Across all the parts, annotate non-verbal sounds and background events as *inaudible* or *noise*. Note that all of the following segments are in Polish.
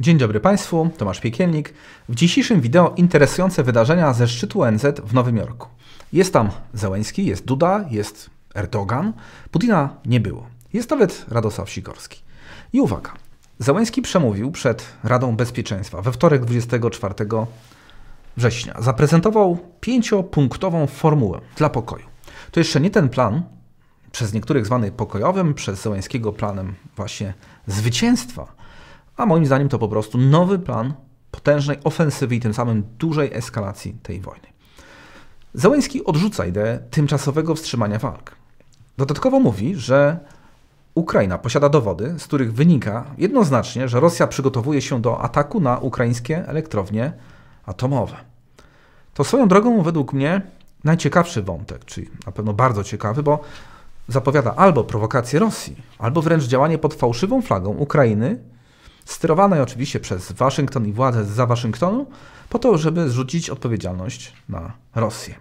Dzień dobry Państwu, Tomasz Piekielnik. W dzisiejszym wideo interesujące wydarzenia ze szczytu ONZ w Nowym Jorku. Jest tam Zełenski, jest Duda, jest Erdogan. Putina nie było. Jest nawet Radosław Sikorski. I uwaga, Zełenski przemówił przed Radą Bezpieczeństwa we wtorek 24 września. Zaprezentował pięciopunktową formułę dla pokoju. To jeszcze nie ten plan, przez niektórych zwany pokojowym, przez Zełenskiego planem właśnie zwycięstwa, a moim zdaniem to po prostu nowy plan potężnej ofensywy i tym samym dużej eskalacji tej wojny. Załęski odrzuca ideę tymczasowego wstrzymania walk. Dodatkowo mówi, że Ukraina posiada dowody, z których wynika jednoznacznie, że Rosja przygotowuje się do ataku na ukraińskie elektrownie atomowe. To swoją drogą, według mnie, najciekawszy wątek, czyli na pewno bardzo ciekawy, bo zapowiada albo prowokację Rosji, albo wręcz działanie pod fałszywą flagą Ukrainy sterowanej oczywiście przez Waszyngton i władze za Waszyngtonu, po to, żeby zrzucić odpowiedzialność na Rosję.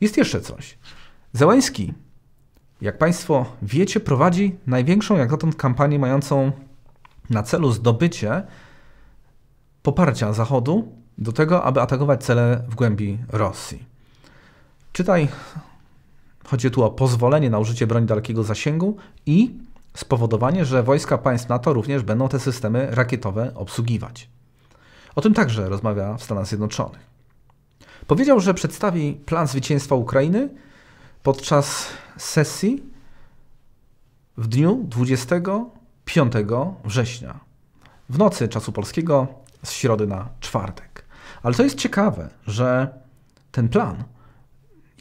Jest jeszcze coś. Zełański, jak Państwo wiecie, prowadzi największą jak dotąd kampanię mającą na celu zdobycie poparcia Zachodu do tego, aby atakować cele w głębi Rosji. Czytaj, chodzi tu o pozwolenie na użycie broni dalekiego zasięgu i spowodowanie, że wojska państw NATO również będą te systemy rakietowe obsługiwać. O tym także rozmawia w Stanach Zjednoczonych. Powiedział, że przedstawi plan zwycięstwa Ukrainy podczas sesji w dniu 25 września, w nocy czasu polskiego z środy na czwartek. Ale to jest ciekawe, że ten plan,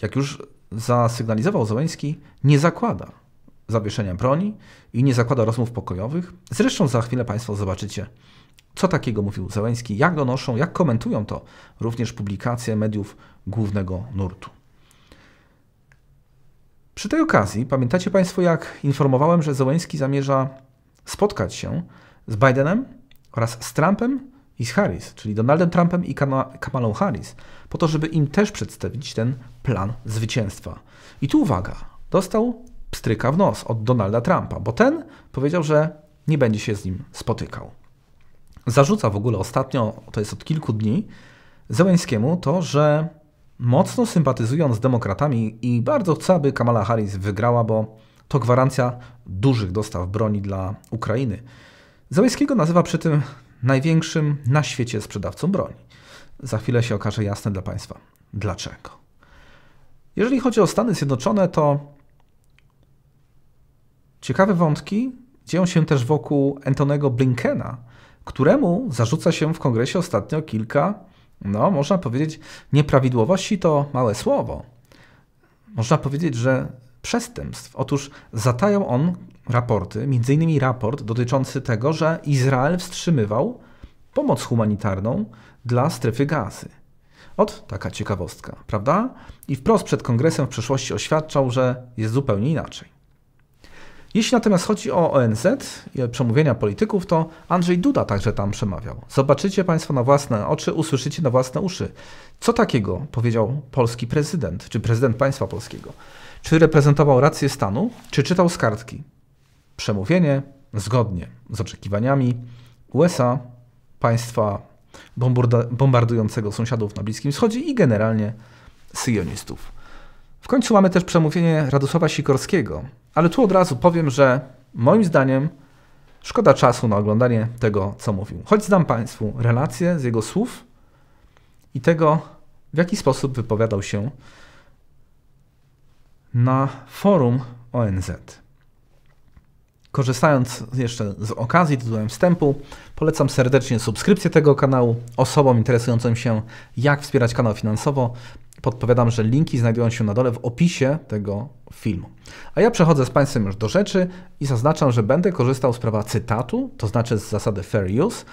jak już zasygnalizował Załęski, nie zakłada zawieszenia broni i nie zakłada rozmów pokojowych. Zresztą za chwilę Państwo zobaczycie, co takiego mówił Zeleński, jak donoszą, jak komentują to również publikacje mediów głównego nurtu. Przy tej okazji pamiętacie Państwo, jak informowałem, że Zełenski zamierza spotkać się z Bidenem oraz z Trumpem i z Harris, czyli Donaldem Trumpem i Kamalą Harris, po to, żeby im też przedstawić ten plan zwycięstwa. I tu uwaga, dostał pstryka w nos od Donalda Trumpa, bo ten powiedział, że nie będzie się z nim spotykał. Zarzuca w ogóle ostatnio, to jest od kilku dni, Zełęńskiemu to, że mocno sympatyzując z demokratami i bardzo chce, aby Kamala Harris wygrała, bo to gwarancja dużych dostaw broni dla Ukrainy. Załęskiego nazywa przy tym największym na świecie sprzedawcą broni. Za chwilę się okaże jasne dla Państwa dlaczego. Jeżeli chodzi o Stany Zjednoczone, to Ciekawe wątki dzieją się też wokół Antonego Blinkena, któremu zarzuca się w kongresie ostatnio kilka, no można powiedzieć, nieprawidłowości to małe słowo. Można powiedzieć, że przestępstw. Otóż zatajał on raporty, m.in. raport dotyczący tego, że Izrael wstrzymywał pomoc humanitarną dla strefy gazy. Ot, taka ciekawostka, prawda? I wprost przed kongresem w przeszłości oświadczał, że jest zupełnie inaczej. Jeśli natomiast chodzi o ONZ i przemówienia polityków, to Andrzej Duda także tam przemawiał. Zobaczycie Państwo na własne oczy, usłyszycie na własne uszy. Co takiego powiedział polski prezydent, czy prezydent państwa polskiego? Czy reprezentował rację stanu, czy czytał z kartki? Przemówienie zgodnie z oczekiwaniami USA, państwa bombardującego sąsiadów na Bliskim Wschodzie i generalnie syjonistów. W końcu mamy też przemówienie Radosława Sikorskiego, ale tu od razu powiem, że moim zdaniem szkoda czasu na oglądanie tego, co mówił. Choć dam Państwu relację z jego słów i tego, w jaki sposób wypowiadał się na forum ONZ. Korzystając jeszcze z okazji tytułem wstępu, polecam serdecznie subskrypcję tego kanału osobom interesującym się, jak wspierać kanał finansowo podpowiadam, że linki znajdują się na dole w opisie tego filmu. A ja przechodzę z Państwem już do rzeczy i zaznaczam, że będę korzystał z prawa cytatu, to znaczy z zasady fair use,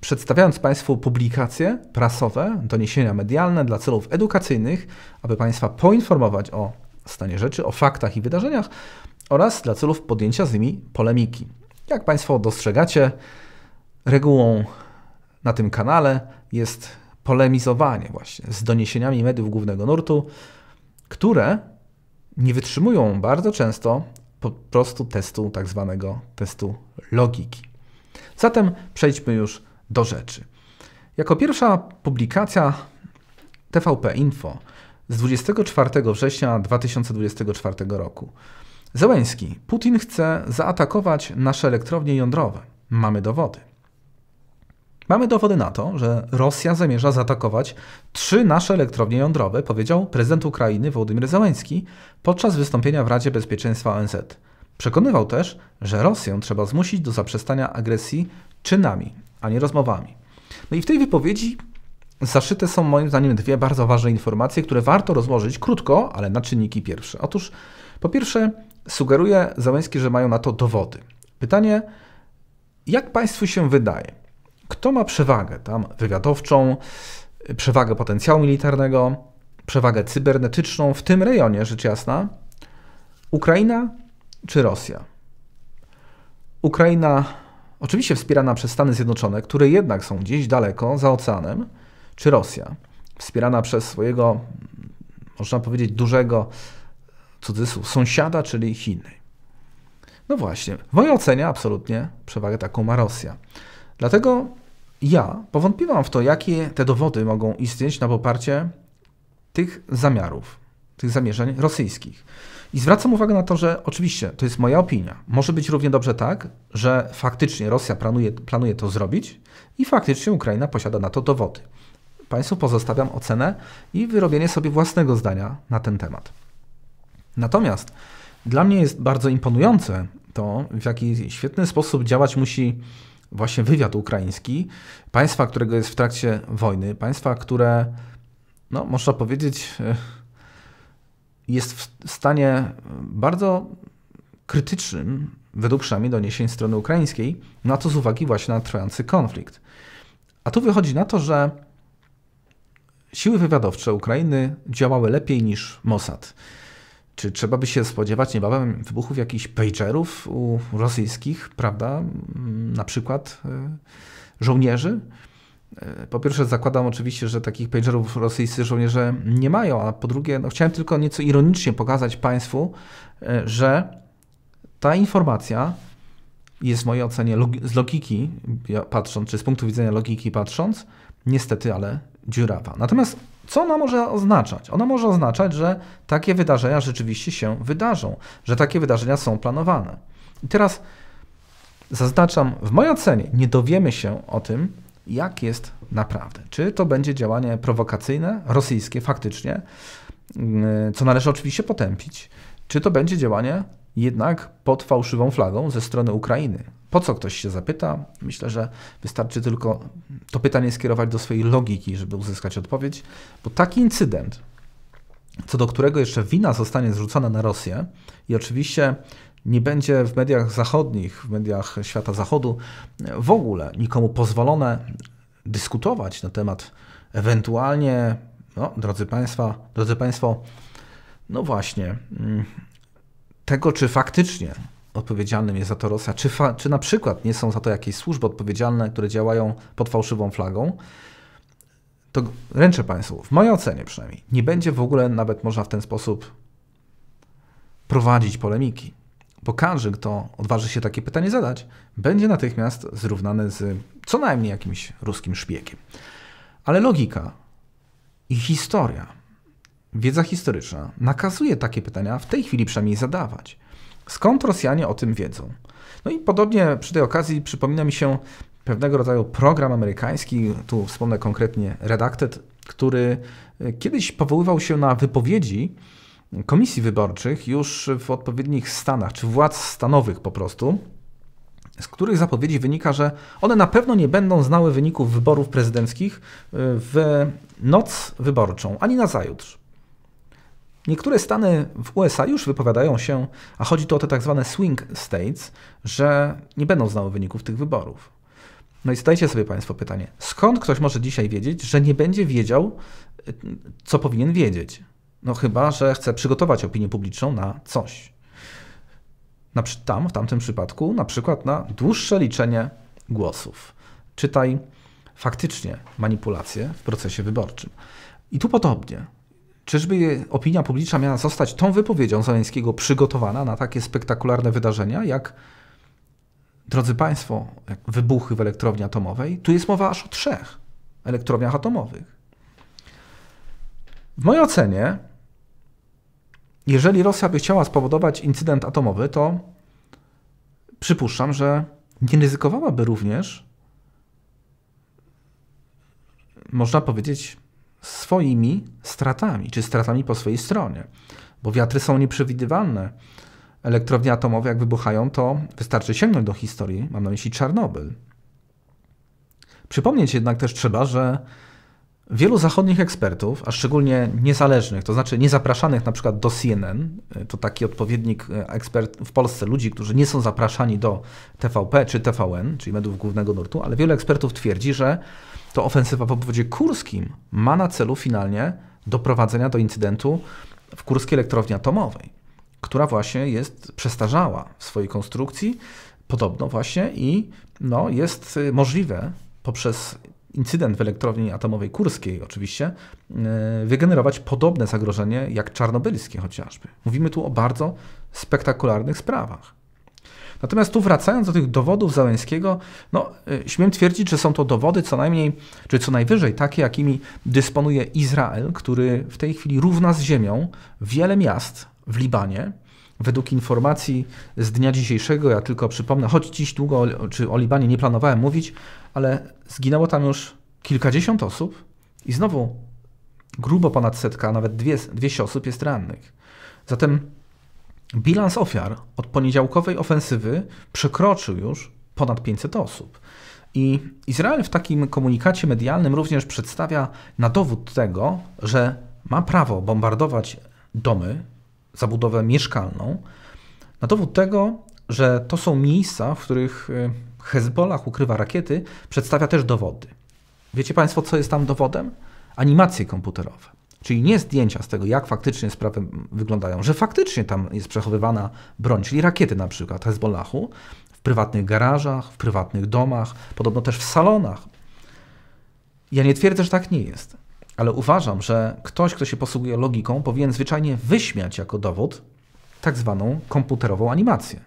przedstawiając Państwu publikacje prasowe, doniesienia medialne dla celów edukacyjnych, aby Państwa poinformować o stanie rzeczy, o faktach i wydarzeniach oraz dla celów podjęcia z nimi polemiki. Jak Państwo dostrzegacie, regułą na tym kanale jest polemizowanie właśnie z doniesieniami mediów głównego nurtu, które nie wytrzymują bardzo często po prostu testu, tak zwanego testu logiki. Zatem przejdźmy już do rzeczy. Jako pierwsza publikacja TVP Info z 24 września 2024 roku. Zełęński, Putin chce zaatakować nasze elektrownie jądrowe. Mamy dowody. Mamy dowody na to, że Rosja zamierza zaatakować trzy nasze elektrownie jądrowe, powiedział prezydent Ukrainy Wołodymyr Zełenski podczas wystąpienia w Radzie Bezpieczeństwa ONZ. Przekonywał też, że Rosję trzeba zmusić do zaprzestania agresji czynami, a nie rozmowami. No i w tej wypowiedzi zaszyte są moim zdaniem dwie bardzo ważne informacje, które warto rozłożyć krótko, ale na czynniki pierwsze. Otóż po pierwsze sugeruje Załęski, że mają na to dowody. Pytanie, jak Państwu się wydaje, kto ma przewagę tam wywiadowczą, przewagę potencjału militarnego, przewagę cybernetyczną w tym rejonie, rzecz jasna? Ukraina czy Rosja? Ukraina, oczywiście wspierana przez Stany Zjednoczone, które jednak są gdzieś daleko, za oceanem, czy Rosja, wspierana przez swojego, można powiedzieć, dużego cudzysłów sąsiada, czyli Chiny. No właśnie, w mojej ocenie absolutnie przewagę taką ma Rosja. Dlatego ja powątpiłam w to, jakie te dowody mogą istnieć na poparcie tych zamiarów, tych zamierzeń rosyjskich. I zwracam uwagę na to, że oczywiście to jest moja opinia. Może być równie dobrze tak, że faktycznie Rosja planuje, planuje to zrobić i faktycznie Ukraina posiada na to dowody. Państwu pozostawiam ocenę i wyrobienie sobie własnego zdania na ten temat. Natomiast dla mnie jest bardzo imponujące to, w jaki świetny sposób działać musi właśnie wywiad ukraiński, państwa, którego jest w trakcie wojny, państwa, które, no, można powiedzieć, e, jest w stanie bardzo krytycznym, według przynajmniej doniesień strony ukraińskiej, na to z uwagi właśnie na trwający konflikt. A tu wychodzi na to, że siły wywiadowcze Ukrainy działały lepiej niż Mossad. Czy trzeba by się spodziewać niebawem wybuchów jakichś pagerów u rosyjskich, prawda, mm, na przykład e, żołnierzy? E, po pierwsze, zakładam oczywiście, że takich pagerów rosyjscy żołnierze nie mają, a po drugie, no, chciałem tylko nieco ironicznie pokazać Państwu, e, że ta informacja jest w mojej ocenie z logiki patrząc, czy z punktu widzenia logiki patrząc, niestety, ale dziurawa. Natomiast co ona może oznaczać? Ona może oznaczać, że takie wydarzenia rzeczywiście się wydarzą, że takie wydarzenia są planowane. I teraz zaznaczam, w mojej ocenie nie dowiemy się o tym, jak jest naprawdę. Czy to będzie działanie prowokacyjne, rosyjskie faktycznie, mm, co należy oczywiście potępić, czy to będzie działanie jednak pod fałszywą flagą ze strony Ukrainy. Po co ktoś się zapyta? Myślę, że wystarczy tylko to pytanie skierować do swojej logiki, żeby uzyskać odpowiedź, bo taki incydent, co do którego jeszcze wina zostanie zrzucona na Rosję i oczywiście nie będzie w mediach zachodnich, w mediach świata zachodu w ogóle nikomu pozwolone dyskutować na temat ewentualnie, no, drodzy Państwa, drodzy Państwo, no właśnie, mm, tego, czy faktycznie odpowiedzialnym jest za to Rosja, czy, czy na przykład nie są za to jakieś służby odpowiedzialne, które działają pod fałszywą flagą, to ręczę Państwu, w mojej ocenie przynajmniej, nie będzie w ogóle nawet można w ten sposób prowadzić polemiki. Bo każdy, kto odważy się takie pytanie zadać, będzie natychmiast zrównany z co najmniej jakimś ruskim szpiegiem. Ale logika i historia wiedza historyczna nakazuje takie pytania w tej chwili przynajmniej zadawać. Skąd Rosjanie o tym wiedzą? No i podobnie przy tej okazji przypomina mi się pewnego rodzaju program amerykański, tu wspomnę konkretnie Redacted, który e, kiedyś powoływał się na wypowiedzi komisji wyborczych już w odpowiednich stanach, czy władz stanowych po prostu, z których zapowiedzi wynika, że one na pewno nie będą znały wyników wyborów prezydenckich e, w noc wyborczą, ani na zajutrz. Niektóre stany w USA już wypowiadają się, a chodzi tu o te tak zwane swing states, że nie będą znały wyników tych wyborów. No i zadajcie sobie Państwo pytanie, skąd ktoś może dzisiaj wiedzieć, że nie będzie wiedział, co powinien wiedzieć? No chyba, że chce przygotować opinię publiczną na coś. Na, tam, w tamtym przypadku, na przykład na dłuższe liczenie głosów. Czytaj faktycznie manipulacje w procesie wyborczym. I tu podobnie. Czyżby opinia publiczna miała zostać tą wypowiedzią Zaleńskiego przygotowana na takie spektakularne wydarzenia, jak, drodzy Państwo, jak wybuchy w elektrowni atomowej? Tu jest mowa aż o trzech elektrowniach atomowych. W mojej ocenie, jeżeli Rosja by chciała spowodować incydent atomowy, to przypuszczam, że nie ryzykowałaby również, można powiedzieć, swoimi stratami, czy stratami po swojej stronie, bo wiatry są nieprzewidywalne. Elektrownie atomowe, jak wybuchają, to wystarczy sięgnąć do historii, mam na myśli Czarnobyl. Przypomnieć jednak też trzeba, że Wielu zachodnich ekspertów, a szczególnie niezależnych, to znaczy niezapraszanych na przykład do CNN, to taki odpowiednik e, ekspert w Polsce, ludzi, którzy nie są zapraszani do TVP czy TVN, czyli mediów głównego nurtu, ale wielu ekspertów twierdzi, że to ofensywa w obwodzie kurskim ma na celu finalnie doprowadzenia do incydentu w kurskiej elektrowni atomowej, która właśnie jest przestarzała w swojej konstrukcji, podobno właśnie i no, jest y, możliwe poprzez incydent w elektrowni atomowej kurskiej oczywiście y, wygenerować podobne zagrożenie jak czarnobylskie chociażby. Mówimy tu o bardzo spektakularnych sprawach. Natomiast tu wracając do tych dowodów Załęskiego, no, y, śmiem twierdzić, że są to dowody co najmniej, czy co najwyżej takie, jakimi dysponuje Izrael, który w tej chwili równa z ziemią wiele miast w Libanie, według informacji z dnia dzisiejszego, ja tylko przypomnę, choć dziś długo o, czy o Libanie nie planowałem mówić, ale zginęło tam już kilkadziesiąt osób i znowu grubo ponad setka, nawet 200 dwieście osób jest rannych. Zatem Bilans ofiar od poniedziałkowej ofensywy przekroczył już ponad 500 osób. I Izrael w takim komunikacie medialnym również przedstawia na dowód tego, że ma prawo bombardować domy, zabudowę mieszkalną, na dowód tego, że to są miejsca, w których y, Hezbollah ukrywa rakiety, przedstawia też dowody. Wiecie Państwo, co jest tam dowodem? Animacje komputerowe. Czyli nie zdjęcia z tego, jak faktycznie sprawy wyglądają, że faktycznie tam jest przechowywana broń, czyli rakiety na przykład Hezbollahu, w prywatnych garażach, w prywatnych domach, podobno też w salonach. Ja nie twierdzę, że tak nie jest, ale uważam, że ktoś, kto się posługuje logiką, powinien zwyczajnie wyśmiać jako dowód tak zwaną komputerową animację.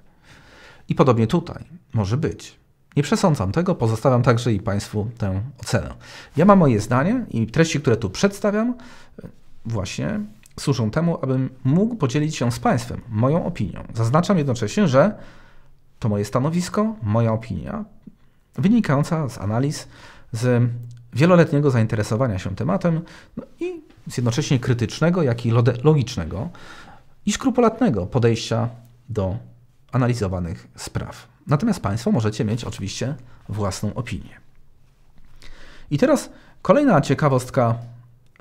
I podobnie tutaj może być. Nie przesądzam tego, pozostawiam także i Państwu tę ocenę. Ja mam moje zdanie i treści, które tu przedstawiam, właśnie służą temu, abym mógł podzielić się z Państwem moją opinią. Zaznaczam jednocześnie, że to moje stanowisko, moja opinia, wynikająca z analiz, z wieloletniego zainteresowania się tematem no i z jednocześnie krytycznego, jak i logicznego i skrupulatnego podejścia do analizowanych spraw. Natomiast Państwo możecie mieć oczywiście własną opinię. I teraz kolejna ciekawostka,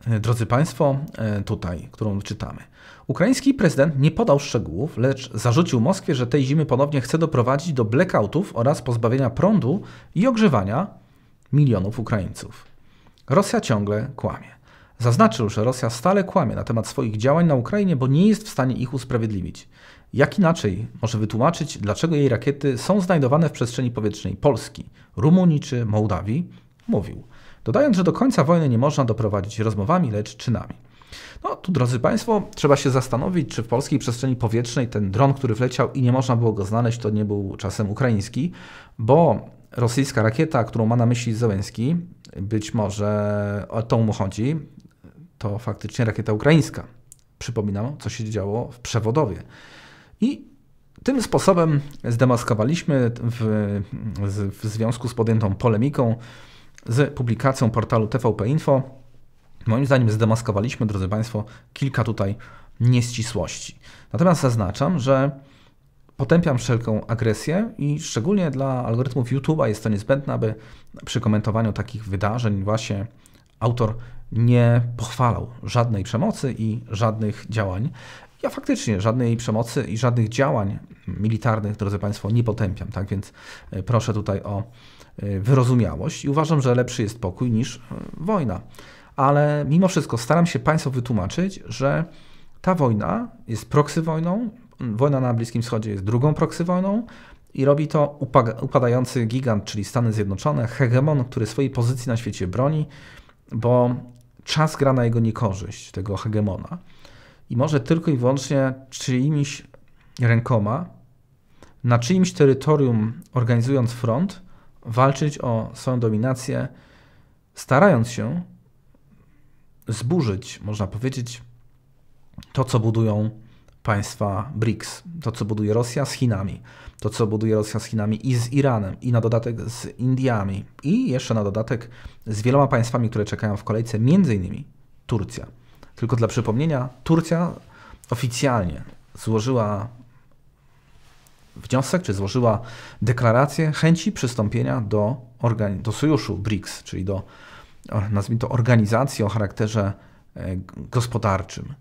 e, drodzy Państwo, e, tutaj, którą czytamy. Ukraiński prezydent nie podał szczegółów, lecz zarzucił Moskwie, że tej zimy ponownie chce doprowadzić do blackoutów oraz pozbawienia prądu i ogrzewania milionów Ukraińców. Rosja ciągle kłamie. Zaznaczył, że Rosja stale kłamie na temat swoich działań na Ukrainie, bo nie jest w stanie ich usprawiedliwić. Jak inaczej może wytłumaczyć, dlaczego jej rakiety są znajdowane w przestrzeni powietrznej Polski, Rumunii czy Mołdawii? Mówił, dodając, że do końca wojny nie można doprowadzić rozmowami, lecz czynami. No tu, drodzy Państwo, trzeba się zastanowić, czy w polskiej przestrzeni powietrznej ten dron, który wleciał i nie można było go znaleźć, to nie był czasem ukraiński, bo rosyjska rakieta, którą ma na myśli Zełenski, być może o tą mu chodzi, to faktycznie rakieta ukraińska. Przypominam, co się działo w Przewodowie. I tym sposobem zdemaskowaliśmy w, w związku z podjętą polemiką z publikacją portalu TVP Info. Moim zdaniem zdemaskowaliśmy, drodzy Państwo, kilka tutaj nieścisłości. Natomiast zaznaczam, że potępiam wszelką agresję i szczególnie dla algorytmów YouTube'a jest to niezbędne, aby przy komentowaniu takich wydarzeń właśnie autor nie pochwalał żadnej przemocy i żadnych działań ja faktycznie żadnej przemocy i żadnych działań militarnych, drodzy Państwo, nie potępiam, tak więc e, proszę tutaj o e, wyrozumiałość i uważam, że lepszy jest pokój niż e, wojna. Ale mimo wszystko staram się Państwu wytłumaczyć, że ta wojna jest proksy wojną, wojna na Bliskim Wschodzie jest drugą proksy wojną, i robi to upadający gigant, czyli Stany Zjednoczone, hegemon, który swojej pozycji na świecie broni, bo czas gra na jego niekorzyść, tego hegemona i może tylko i wyłącznie czyimiś rękoma na czyimś terytorium, organizując front, walczyć o swoją dominację, starając się zburzyć, można powiedzieć, to, co budują państwa BRICS, to, co buduje Rosja z Chinami, to, co buduje Rosja z Chinami i z Iranem, i na dodatek z Indiami, i jeszcze na dodatek z wieloma państwami, które czekają w kolejce, między innymi Turcja. Tylko dla przypomnienia, Turcja oficjalnie złożyła wniosek, czy złożyła deklarację chęci przystąpienia do, do sojuszu BRICS, czyli do, nazwijmy to, organizacji o charakterze e, gospodarczym.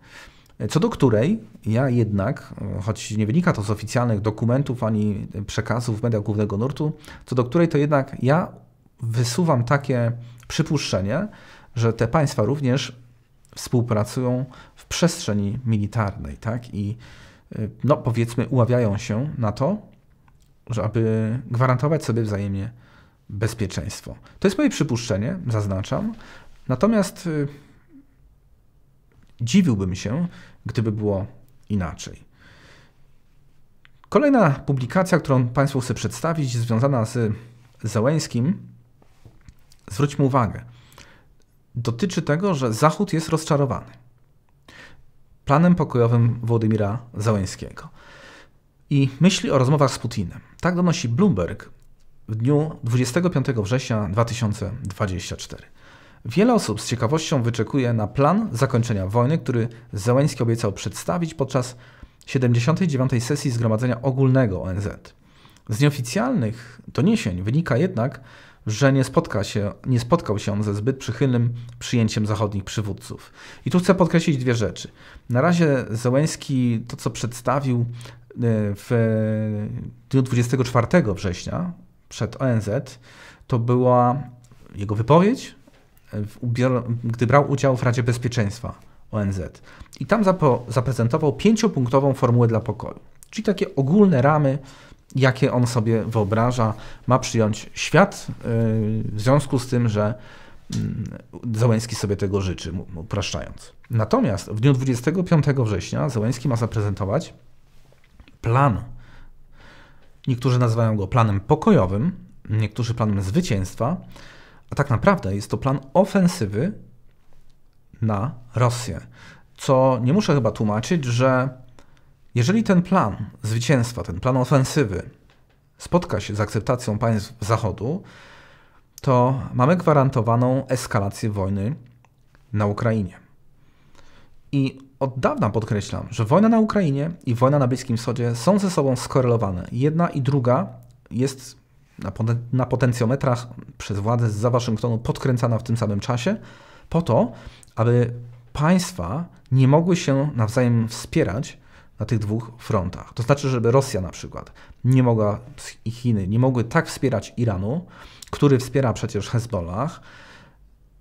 Co do której ja jednak, e, choć nie wynika to z oficjalnych dokumentów ani przekazów mediach głównego nurtu, co do której to jednak ja wysuwam takie przypuszczenie, że te państwa również współpracują w przestrzeni militarnej, tak? I y, no, powiedzmy, uławiają się na to, żeby gwarantować sobie wzajemnie bezpieczeństwo. To jest moje przypuszczenie, zaznaczam. Natomiast y, dziwiłbym się, gdyby było inaczej. Kolejna publikacja, którą Państwu chcę przedstawić, związana z Zełęskim, zwróćmy uwagę, dotyczy tego, że Zachód jest rozczarowany planem pokojowym Władimira Załęskiego i myśli o rozmowach z Putinem. Tak donosi Bloomberg w dniu 25 września 2024. Wiele osób z ciekawością wyczekuje na plan zakończenia wojny, który Załęski obiecał przedstawić podczas 79. sesji Zgromadzenia Ogólnego ONZ. Z nieoficjalnych doniesień wynika jednak, że nie, spotka się, nie spotkał się on ze zbyt przychylnym przyjęciem zachodnich przywódców. I tu chcę podkreślić dwie rzeczy. Na razie Zełenski to, co przedstawił e, w dniu 24 września przed ONZ, to była jego wypowiedź, e, gdy brał udział w Radzie Bezpieczeństwa ONZ. I tam zaprezentował pięciopunktową formułę dla pokoju, czyli takie ogólne ramy, jakie on sobie wyobraża, ma przyjąć świat y, w związku z tym, że mm, Zełęski sobie tego życzy, upraszczając. Natomiast w dniu 25 września Zełęski ma zaprezentować plan. Niektórzy nazywają go planem pokojowym, niektórzy planem zwycięstwa, a tak naprawdę jest to plan ofensywy na Rosję. Co nie muszę chyba tłumaczyć, że jeżeli ten plan zwycięstwa, ten plan ofensywy spotka się z akceptacją państw Zachodu, to mamy gwarantowaną eskalację wojny na Ukrainie. I od dawna podkreślam, że wojna na Ukrainie i wojna na Bliskim Wschodzie są ze sobą skorelowane. Jedna i druga jest na, poten na potencjometrach przez władze z Waszyngtonu podkręcana w tym samym czasie, po to, aby państwa nie mogły się nawzajem wspierać na tych dwóch frontach. To znaczy, żeby Rosja na przykład nie mogła i Chiny nie mogły tak wspierać Iranu, który wspiera przecież Hezbollah,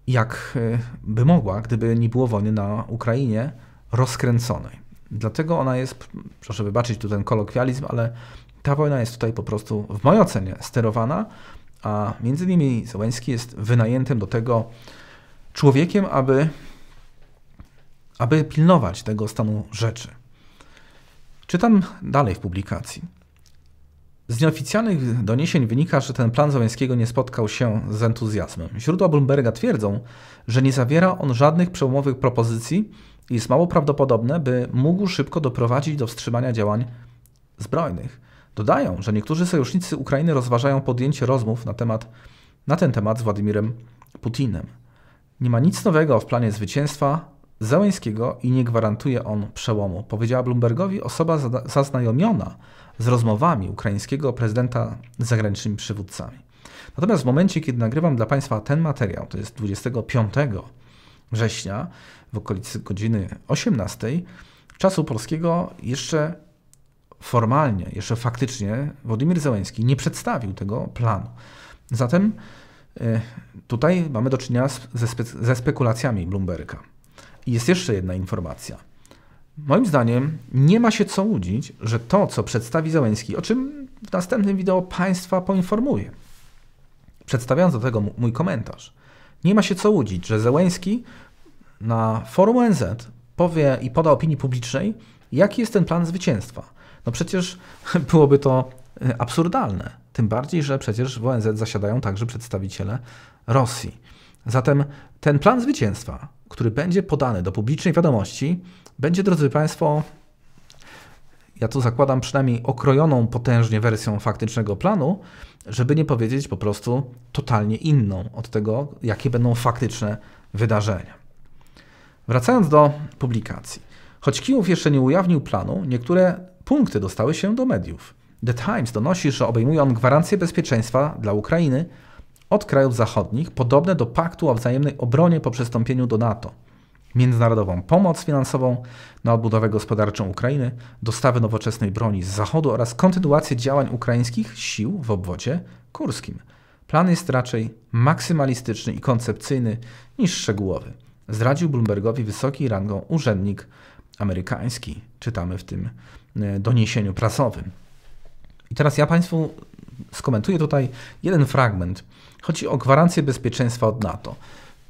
jak e, by mogła, gdyby nie było wojny na Ukrainie rozkręconej. Dlatego ona jest, proszę wybaczyć tu ten kolokwializm, ale ta wojna jest tutaj po prostu, w mojej ocenie, sterowana, a między innymi Zełenski jest wynajętym do tego człowiekiem, aby, aby pilnować tego stanu rzeczy. Czytam dalej w publikacji. Z nieoficjalnych doniesień wynika, że ten plan Załęckiego nie spotkał się z entuzjazmem. Źródła Bloomberga twierdzą, że nie zawiera on żadnych przełomowych propozycji i jest mało prawdopodobne, by mógł szybko doprowadzić do wstrzymania działań zbrojnych. Dodają, że niektórzy sojusznicy Ukrainy rozważają podjęcie rozmów na, temat, na ten temat z Władimirem Putinem. Nie ma nic nowego w planie zwycięstwa, Załęskiego i nie gwarantuje on przełomu, powiedziała Bloombergowi osoba zaznajomiona z rozmowami ukraińskiego prezydenta z zagranicznymi przywódcami. Natomiast w momencie, kiedy nagrywam dla Państwa ten materiał, to jest 25 września w okolicy godziny 18, czasu polskiego jeszcze formalnie, jeszcze faktycznie Władimir Zełański nie przedstawił tego planu. Zatem y, tutaj mamy do czynienia ze spekulacjami Bloomberga jest jeszcze jedna informacja. Moim zdaniem nie ma się co łudzić, że to, co przedstawi Załęski, o czym w następnym wideo Państwa poinformuję, przedstawiając do tego mój komentarz, nie ma się co łudzić, że Załęski na forum ONZ powie i poda opinii publicznej, jaki jest ten plan zwycięstwa. No przecież *laughs* byłoby to e, absurdalne. Tym bardziej, że przecież w ONZ zasiadają także przedstawiciele Rosji. Zatem ten plan zwycięstwa który będzie podany do publicznej wiadomości, będzie, drodzy Państwo, ja tu zakładam przynajmniej okrojoną potężnie wersją faktycznego planu, żeby nie powiedzieć po prostu totalnie inną od tego, jakie będą faktyczne wydarzenia. Wracając do publikacji. Choć Kijów jeszcze nie ujawnił planu, niektóre punkty dostały się do mediów. The Times donosi, że obejmuje on gwarancję bezpieczeństwa dla Ukrainy, od krajów zachodnich podobne do paktu o wzajemnej obronie po przystąpieniu do NATO. Międzynarodową pomoc finansową na odbudowę gospodarczą Ukrainy, dostawy nowoczesnej broni z Zachodu oraz kontynuację działań ukraińskich sił w obwodzie kurskim. Plan jest raczej maksymalistyczny i koncepcyjny niż szczegółowy. Zdradził Bloombergowi wysoki rangą urzędnik amerykański. Czytamy w tym e, doniesieniu prasowym. I teraz ja Państwu skomentuję tutaj jeden fragment Chodzi o gwarancję bezpieczeństwa od NATO.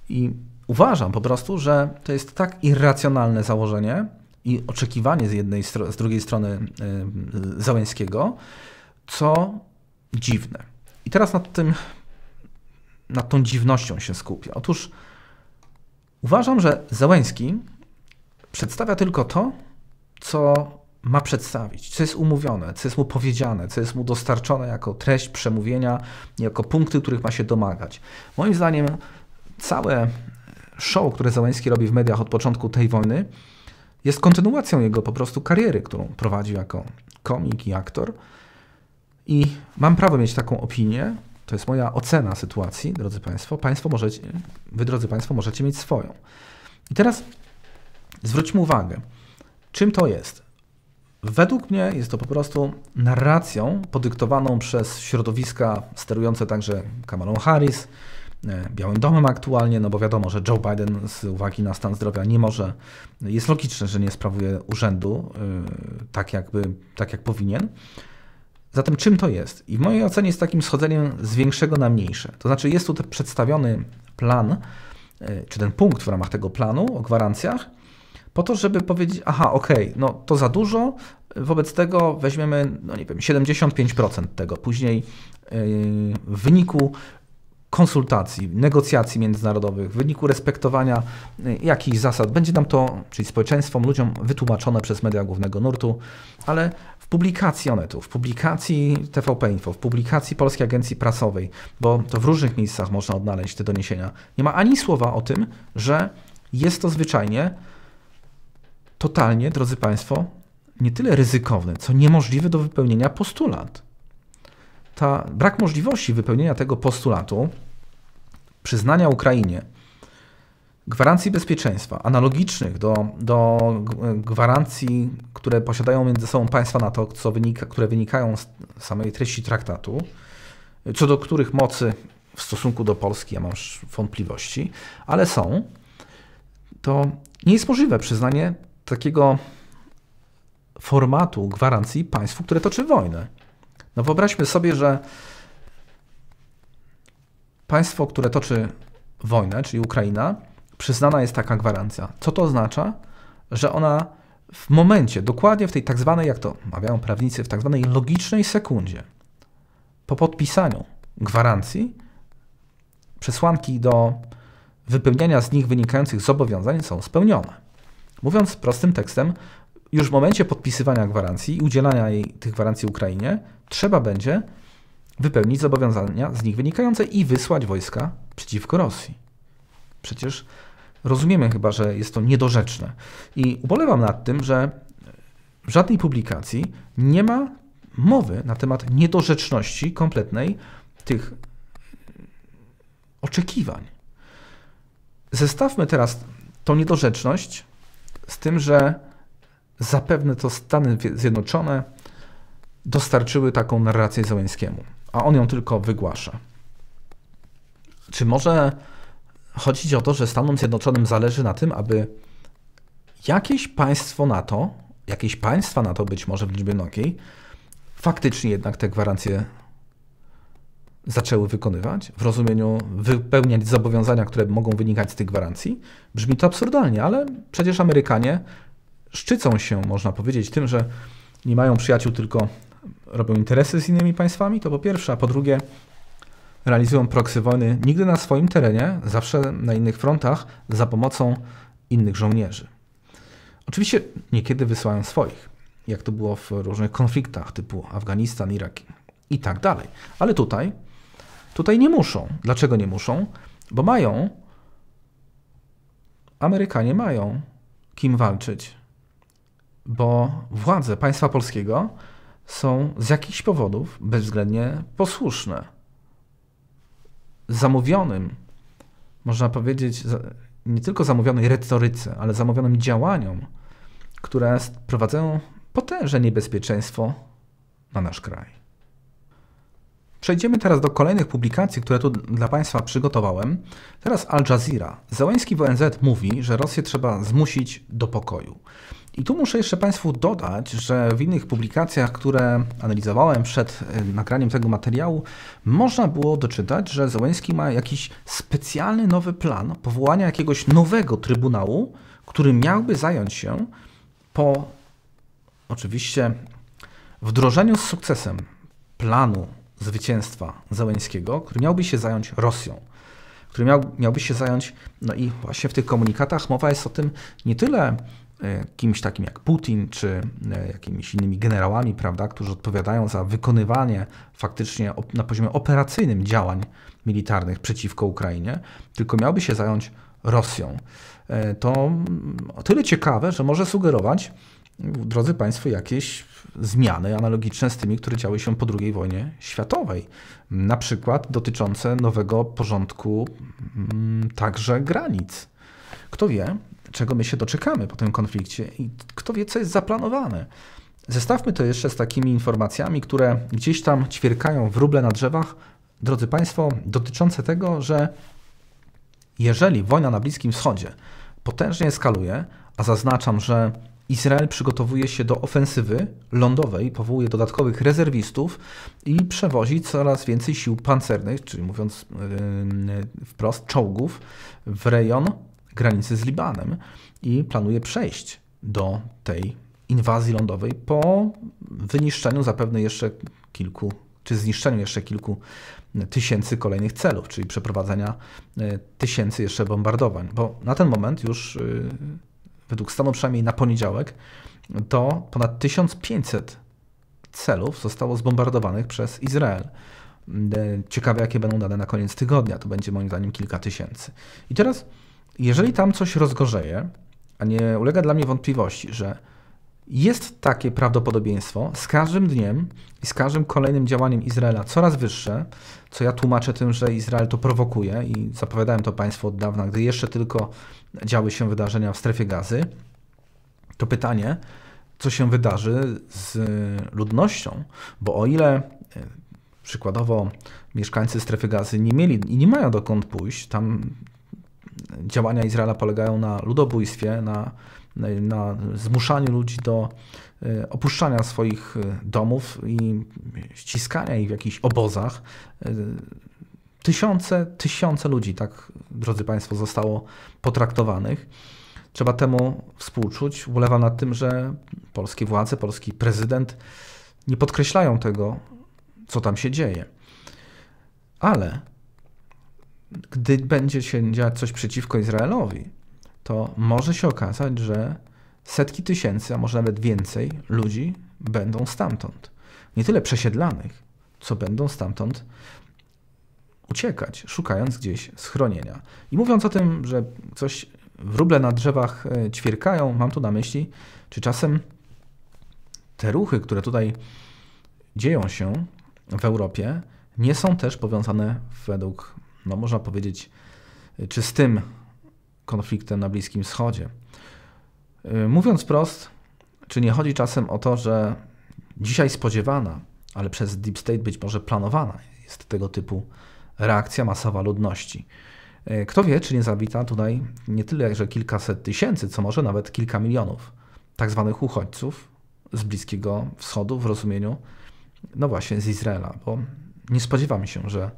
I uważam po prostu, że to jest tak irracjonalne założenie i oczekiwanie z, jednej, z drugiej strony yy, Załęskiego, co dziwne. I teraz nad tym, nad tą dziwnością się skupię. Otóż uważam, że Załęski przedstawia tylko to, co ma przedstawić, co jest umówione, co jest mu powiedziane, co jest mu dostarczone jako treść przemówienia, jako punkty, których ma się domagać. Moim zdaniem całe show, które Załęski robi w mediach od początku tej wojny, jest kontynuacją jego po prostu kariery, którą prowadził jako komik i aktor. I mam prawo mieć taką opinię, to jest moja ocena sytuacji, drodzy Państwo. Państwo możecie, wy, drodzy Państwo, możecie mieć swoją. I teraz zwróćmy uwagę, czym to jest? Według mnie jest to po prostu narracją podyktowaną przez środowiska sterujące także Kamalą Harris, e, Białym Domem aktualnie, no bo wiadomo, że Joe Biden z uwagi na stan zdrowia nie może, jest logiczne, że nie sprawuje urzędu e, tak, jakby, tak jak powinien. Zatem czym to jest? I w mojej ocenie jest takim schodzeniem z większego na mniejsze. To znaczy jest tu przedstawiony plan, e, czy ten punkt w ramach tego planu o gwarancjach, po to, żeby powiedzieć, aha, okej, okay, no to za dużo, wobec tego weźmiemy, no nie wiem, 75% tego. Później y, w wyniku konsultacji, negocjacji międzynarodowych, w wyniku respektowania y, jakichś zasad. Będzie nam to, czyli społeczeństwom, ludziom wytłumaczone przez media głównego nurtu, ale w publikacji Onetu, w publikacji TVP Info, w publikacji Polskiej Agencji Prasowej, bo to w różnych miejscach można odnaleźć te doniesienia, nie ma ani słowa o tym, że jest to zwyczajnie totalnie, drodzy Państwo, nie tyle ryzykowny, co niemożliwy do wypełnienia postulat. Ta, brak możliwości wypełnienia tego postulatu, przyznania Ukrainie gwarancji bezpieczeństwa analogicznych do, do gwarancji, które posiadają między sobą państwa NATO, co wynika, które wynikają z samej treści traktatu, co do których mocy w stosunku do Polski ja mam wątpliwości, ale są, to nie jest możliwe przyznanie takiego formatu gwarancji państwu, które toczy wojnę. No wyobraźmy sobie, że państwo, które toczy wojnę, czyli Ukraina, przyznana jest taka gwarancja. Co to oznacza? Że ona w momencie, dokładnie w tej tak zwanej, jak to mawiają prawnicy, w tak zwanej logicznej sekundzie, po podpisaniu gwarancji, przesłanki do wypełniania z nich wynikających zobowiązań są spełnione. Mówiąc prostym tekstem, już w momencie podpisywania gwarancji i udzielania jej tych gwarancji Ukrainie, trzeba będzie wypełnić zobowiązania z nich wynikające i wysłać wojska przeciwko Rosji. Przecież rozumiemy chyba, że jest to niedorzeczne. I ubolewam nad tym, że w żadnej publikacji nie ma mowy na temat niedorzeczności kompletnej tych oczekiwań. Zestawmy teraz tą niedorzeczność z tym, że zapewne to Stany Zjednoczone dostarczyły taką narrację Załęskiemu, a on ją tylko wygłasza. Czy może chodzić o to, że Stanom Zjednoczonym zależy na tym, aby jakieś państwo NATO, jakieś państwa NATO być może w liczbie mnogiej, faktycznie jednak te gwarancje zaczęły wykonywać, w rozumieniu wypełniać zobowiązania, które mogą wynikać z tych gwarancji. Brzmi to absurdalnie, ale przecież Amerykanie szczycą się, można powiedzieć, tym, że nie mają przyjaciół, tylko robią interesy z innymi państwami, to po pierwsze, a po drugie realizują proksy wojny nigdy na swoim terenie, zawsze na innych frontach, za pomocą innych żołnierzy. Oczywiście niekiedy wysyłają swoich, jak to było w różnych konfliktach typu Afganistan, Irak i tak dalej. Ale tutaj Tutaj nie muszą. Dlaczego nie muszą? Bo mają, Amerykanie mają kim walczyć, bo władze państwa polskiego są z jakichś powodów bezwzględnie posłuszne. Zamówionym, można powiedzieć, nie tylko zamówionej retoryce, ale zamówionym działaniom, które prowadzą potężne niebezpieczeństwo na nasz kraj. Przejdziemy teraz do kolejnych publikacji, które tu dla Państwa przygotowałem. Teraz Al Jazeera. Załański w ONZ mówi, że Rosję trzeba zmusić do pokoju. I tu muszę jeszcze Państwu dodać, że w innych publikacjach, które analizowałem przed e, nagraniem tego materiału, można było doczytać, że Załański ma jakiś specjalny nowy plan powołania jakiegoś nowego trybunału, który miałby zająć się po oczywiście wdrożeniu z sukcesem planu zwycięstwa Zeleńskiego, który miałby się zająć Rosją, który miał, miałby się zająć, no i właśnie w tych komunikatach mowa jest o tym nie tyle e, kimś takim jak Putin, czy e, jakimiś innymi generałami, prawda, którzy odpowiadają za wykonywanie faktycznie na poziomie operacyjnym działań militarnych przeciwko Ukrainie, tylko miałby się zająć Rosją. E, to mm, o tyle ciekawe, że może sugerować, drodzy Państwo, jakieś zmiany analogiczne z tymi, które działy się po II wojnie światowej. Na przykład dotyczące nowego porządku mm, także granic. Kto wie, czego my się doczekamy po tym konflikcie i kto wie, co jest zaplanowane. Zestawmy to jeszcze z takimi informacjami, które gdzieś tam ćwierkają wróble na drzewach, drodzy Państwo, dotyczące tego, że jeżeli wojna na Bliskim Wschodzie potężnie eskaluje, a zaznaczam, że Izrael przygotowuje się do ofensywy lądowej, powołuje dodatkowych rezerwistów i przewozi coraz więcej sił pancernych, czyli mówiąc yy, wprost, czołgów w rejon granicy z Libanem i planuje przejść do tej inwazji lądowej po wyniszczeniu zapewne jeszcze kilku, czy zniszczeniu jeszcze kilku tysięcy kolejnych celów, czyli przeprowadzenia yy, tysięcy jeszcze bombardowań, bo na ten moment już yy, według stanu przynajmniej na poniedziałek, to ponad 1500 celów zostało zbombardowanych przez Izrael. E, ciekawe, jakie będą dane na koniec tygodnia. To będzie moim zdaniem kilka tysięcy. I teraz, jeżeli tam coś rozgorzeje, a nie ulega dla mnie wątpliwości, że jest takie prawdopodobieństwo z każdym dniem i z każdym kolejnym działaniem Izraela coraz wyższe, co ja tłumaczę tym, że Izrael to prowokuje i zapowiadałem to Państwu od dawna, gdy jeszcze tylko działy się wydarzenia w strefie gazy, to pytanie, co się wydarzy z ludnością, bo o ile e, przykładowo mieszkańcy strefy gazy nie mieli i nie mają dokąd pójść, tam działania Izraela polegają na ludobójstwie, na, na zmuszaniu ludzi do e, opuszczania swoich e, domów i ściskania ich w jakichś obozach, tysiące, tysiące ludzi, tak, drodzy Państwo, zostało potraktowanych. Trzeba temu współczuć. Ubolewam nad tym, że polskie władze, polski prezydent nie podkreślają tego, co tam się dzieje. Ale gdy będzie się dziać coś przeciwko Izraelowi, to może się okazać, że setki tysięcy, a może nawet więcej ludzi będą stamtąd. Nie tyle przesiedlanych, co będą stamtąd uciekać, szukając gdzieś schronienia. I mówiąc o tym, że coś wróble na drzewach e, ćwierkają, mam tu na myśli, czy czasem te ruchy, które tutaj dzieją się w Europie, nie są też powiązane według, no można powiedzieć, czy z tym konfliktem na Bliskim Wschodzie. E, mówiąc prost, czy nie chodzi czasem o to, że dzisiaj spodziewana, ale przez Deep State być może planowana jest tego typu reakcja masowa ludności. E, kto wie, czy nie zabita tutaj nie tyle, że kilkaset tysięcy, co może nawet kilka milionów tak zwanych uchodźców z Bliskiego Wschodu w rozumieniu, no właśnie, z Izraela, bo nie spodziewam się, że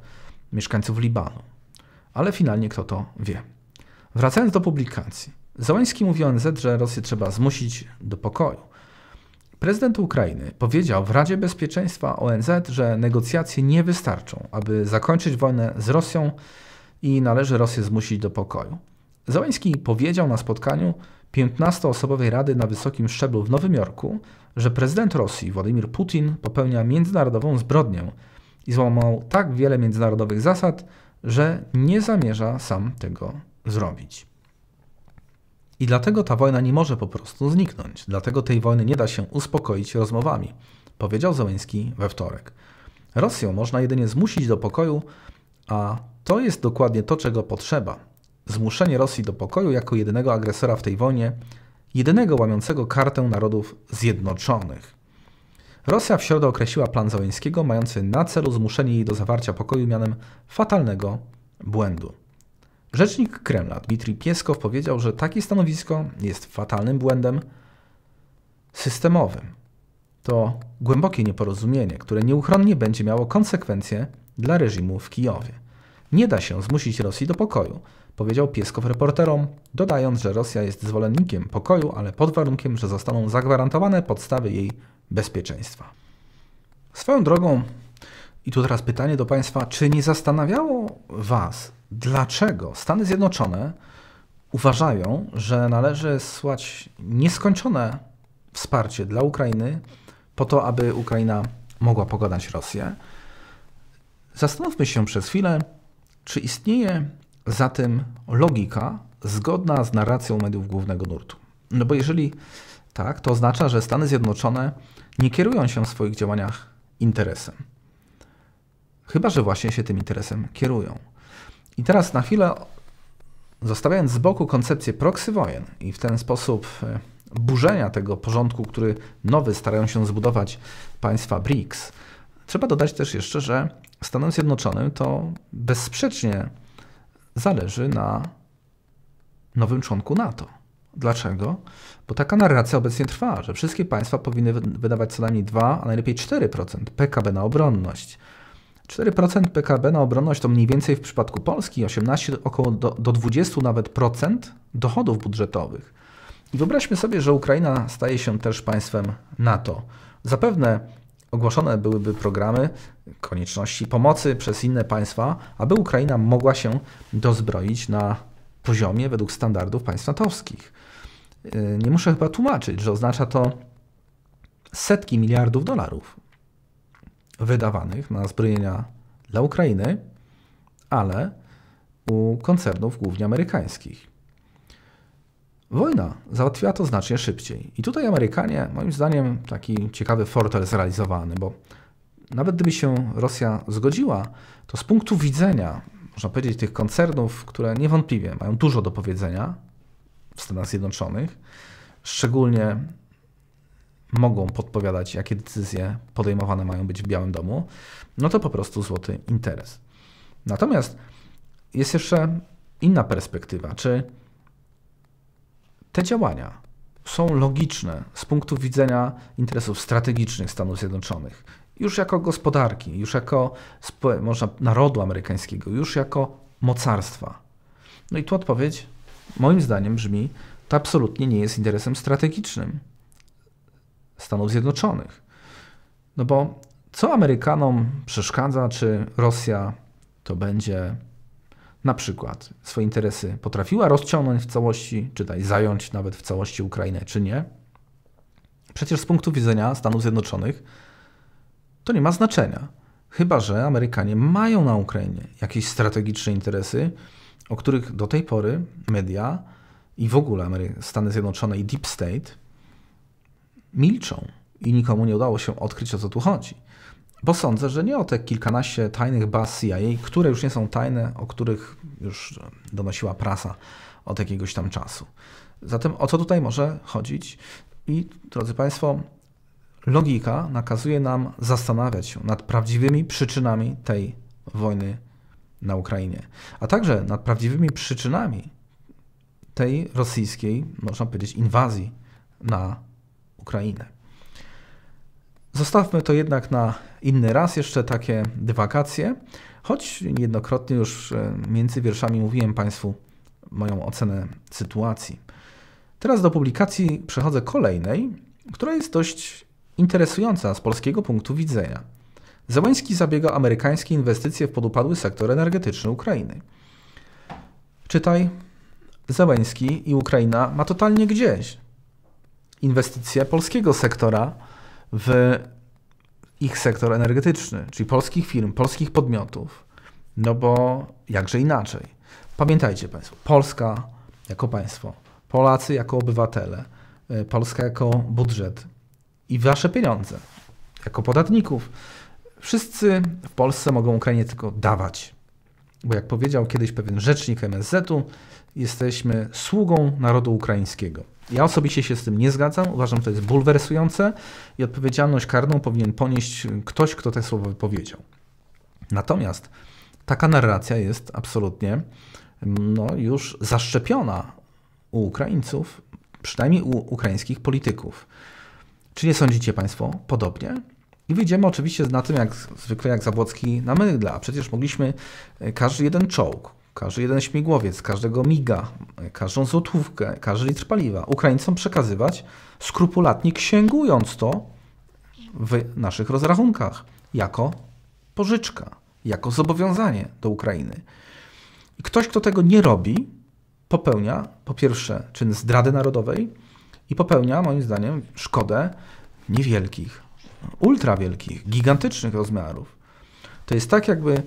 mieszkańców Libanu. Ale finalnie kto to wie. Wracając do publikacji. Załański mówi ONZ, że Rosję trzeba zmusić do pokoju. Prezydent Ukrainy powiedział w Radzie Bezpieczeństwa ONZ, że negocjacje nie wystarczą, aby zakończyć wojnę z Rosją i należy Rosję zmusić do pokoju. Załęski powiedział na spotkaniu 15-osobowej Rady na wysokim szczeblu w Nowym Jorku, że prezydent Rosji Władimir Putin popełnia międzynarodową zbrodnię i złamał tak wiele międzynarodowych zasad, że nie zamierza sam tego zrobić. I dlatego ta wojna nie może po prostu zniknąć. Dlatego tej wojny nie da się uspokoić rozmowami, powiedział Zełenski we wtorek. Rosję można jedynie zmusić do pokoju, a to jest dokładnie to, czego potrzeba. Zmuszenie Rosji do pokoju jako jedynego agresora w tej wojnie, jedynego łamiącego kartę narodów zjednoczonych. Rosja w środę określiła plan Załęskiego mający na celu zmuszenie jej do zawarcia pokoju mianem fatalnego błędu. Rzecznik Kremla Dmitrij Pieskow powiedział, że takie stanowisko jest fatalnym błędem systemowym. To głębokie nieporozumienie, które nieuchronnie będzie miało konsekwencje dla reżimu w Kijowie. Nie da się zmusić Rosji do pokoju, powiedział Pieskow reporterom, dodając, że Rosja jest zwolennikiem pokoju, ale pod warunkiem, że zostaną zagwarantowane podstawy jej bezpieczeństwa. Swoją drogą, i tu teraz pytanie do Państwa, czy nie zastanawiało Was dlaczego Stany Zjednoczone uważają, że należy słać nieskończone wsparcie dla Ukrainy po to, aby Ukraina mogła pogadać Rosję. Zastanówmy się przez chwilę, czy istnieje za tym logika zgodna z narracją mediów głównego nurtu. No bo jeżeli tak, to oznacza, że Stany Zjednoczone nie kierują się w swoich działaniach interesem. Chyba, że właśnie się tym interesem kierują. I teraz na chwilę, zostawiając z boku koncepcję proxy wojen i w ten sposób e, burzenia tego porządku, który nowy starają się zbudować państwa BRICS, trzeba dodać też jeszcze, że Stanom Zjednoczonym to bezsprzecznie zależy na nowym członku NATO. Dlaczego? Bo taka narracja obecnie trwa, że wszystkie państwa powinny wydawać co najmniej 2, a najlepiej 4% PKB na obronność. 4% PKB na obronność to mniej więcej w przypadku Polski 18, około do, do 20 nawet procent dochodów budżetowych. I wyobraźmy sobie, że Ukraina staje się też państwem NATO. Zapewne ogłoszone byłyby programy konieczności pomocy przez inne państwa, aby Ukraina mogła się dozbroić na poziomie według standardów państw natowskich. Yy, nie muszę chyba tłumaczyć, że oznacza to setki miliardów dolarów wydawanych na zbrojenia dla Ukrainy, ale u koncernów głównie amerykańskich. Wojna załatwiła to znacznie szybciej. I tutaj Amerykanie, moim zdaniem, taki ciekawy fortel zrealizowany, bo nawet gdyby się Rosja zgodziła, to z punktu widzenia, można powiedzieć, tych koncernów, które niewątpliwie mają dużo do powiedzenia w Stanach Zjednoczonych, szczególnie mogą podpowiadać, jakie decyzje podejmowane mają być w Białym Domu, no to po prostu złoty interes. Natomiast jest jeszcze inna perspektywa, czy te działania są logiczne z punktu widzenia interesów strategicznych Stanów Zjednoczonych, już jako gospodarki, już jako można, narodu amerykańskiego, już jako mocarstwa. No i tu odpowiedź moim zdaniem brzmi, to absolutnie nie jest interesem strategicznym. Stanów Zjednoczonych. No bo co Amerykanom przeszkadza, czy Rosja to będzie na przykład swoje interesy potrafiła rozciągnąć w całości, czytaj, zająć nawet w całości Ukrainę, czy nie? Przecież z punktu widzenia Stanów Zjednoczonych to nie ma znaczenia. Chyba, że Amerykanie mają na Ukrainie jakieś strategiczne interesy, o których do tej pory media i w ogóle Stany Zjednoczone i Deep State milczą i nikomu nie udało się odkryć, o co tu chodzi. Bo sądzę, że nie o te kilkanaście tajnych baz CIA, które już nie są tajne, o których już donosiła prasa od jakiegoś tam czasu. Zatem o co tutaj może chodzić? I drodzy Państwo, logika nakazuje nam zastanawiać się nad prawdziwymi przyczynami tej wojny na Ukrainie, a także nad prawdziwymi przyczynami tej rosyjskiej, można powiedzieć, inwazji na Ukrainę. Zostawmy to jednak na inny raz, jeszcze takie dywakacje, choć niejednokrotnie już e, między wierszami mówiłem Państwu moją ocenę sytuacji. Teraz do publikacji przechodzę kolejnej, która jest dość interesująca z polskiego punktu widzenia. Załański zabiega amerykańskie inwestycje w podupadły sektor energetyczny Ukrainy. Czytaj, Załański i Ukraina ma totalnie gdzieś inwestycje polskiego sektora w ich sektor energetyczny, czyli polskich firm, polskich podmiotów, no bo jakże inaczej. Pamiętajcie Państwo, Polska jako państwo, Polacy jako obywatele, y, Polska jako budżet i Wasze pieniądze jako podatników. Wszyscy w Polsce mogą Ukrainie tylko dawać. Bo jak powiedział kiedyś pewien rzecznik MSZ-u, jesteśmy sługą narodu ukraińskiego. Ja osobiście się z tym nie zgadzam, uważam, że to jest bulwersujące i odpowiedzialność karną powinien ponieść ktoś, kto te słowa wypowiedział. Natomiast taka narracja jest absolutnie mm, no, już zaszczepiona u Ukraińców, przynajmniej u ukraińskich polityków. Czy nie sądzicie Państwo podobnie? I wyjdziemy oczywiście na tym, jak zwykle, jak Zabłocki na mydle, a przecież mogliśmy e, każdy jeden czołg każdy jeden śmigłowiec, każdego miga, każdą złotówkę, każdy litr paliwa Ukraińcom przekazywać, skrupulatnie księgując to w naszych rozrachunkach jako pożyczka, jako zobowiązanie do Ukrainy. I ktoś, kto tego nie robi, popełnia po pierwsze czyn zdrady narodowej i popełnia, moim zdaniem, szkodę niewielkich, ultrawielkich, gigantycznych rozmiarów. To jest tak, jakby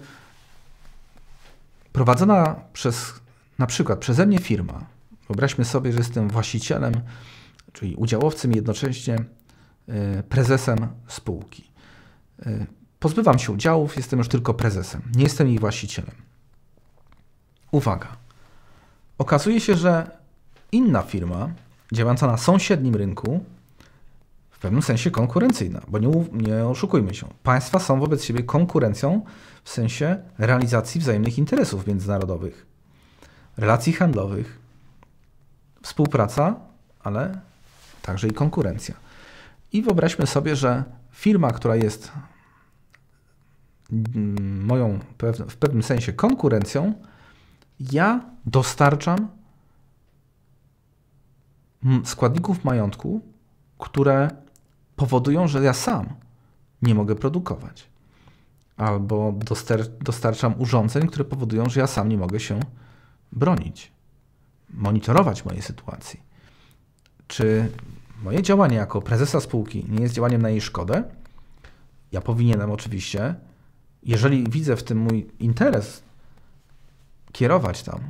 prowadzona przez na przykład przeze mnie firma, wyobraźmy sobie, że jestem właścicielem, czyli udziałowcem i jednocześnie e, prezesem spółki. E, pozbywam się udziałów, jestem już tylko prezesem, nie jestem jej właścicielem. Uwaga. Okazuje się, że inna firma działająca na sąsiednim rynku w pewnym sensie konkurencyjna, bo nie, nie oszukujmy się, państwa są wobec siebie konkurencją w sensie realizacji wzajemnych interesów międzynarodowych, relacji handlowych, współpraca, ale także i konkurencja. I wyobraźmy sobie, że firma, która jest mm, moją w pewnym sensie konkurencją, ja dostarczam mm, składników majątku, które powodują, że ja sam nie mogę produkować albo dostarczam urządzeń, które powodują, że ja sam nie mogę się bronić, monitorować mojej sytuacji. Czy moje działanie jako prezesa spółki nie jest działaniem na jej szkodę? Ja powinienem oczywiście, jeżeli widzę w tym mój interes, kierować tam,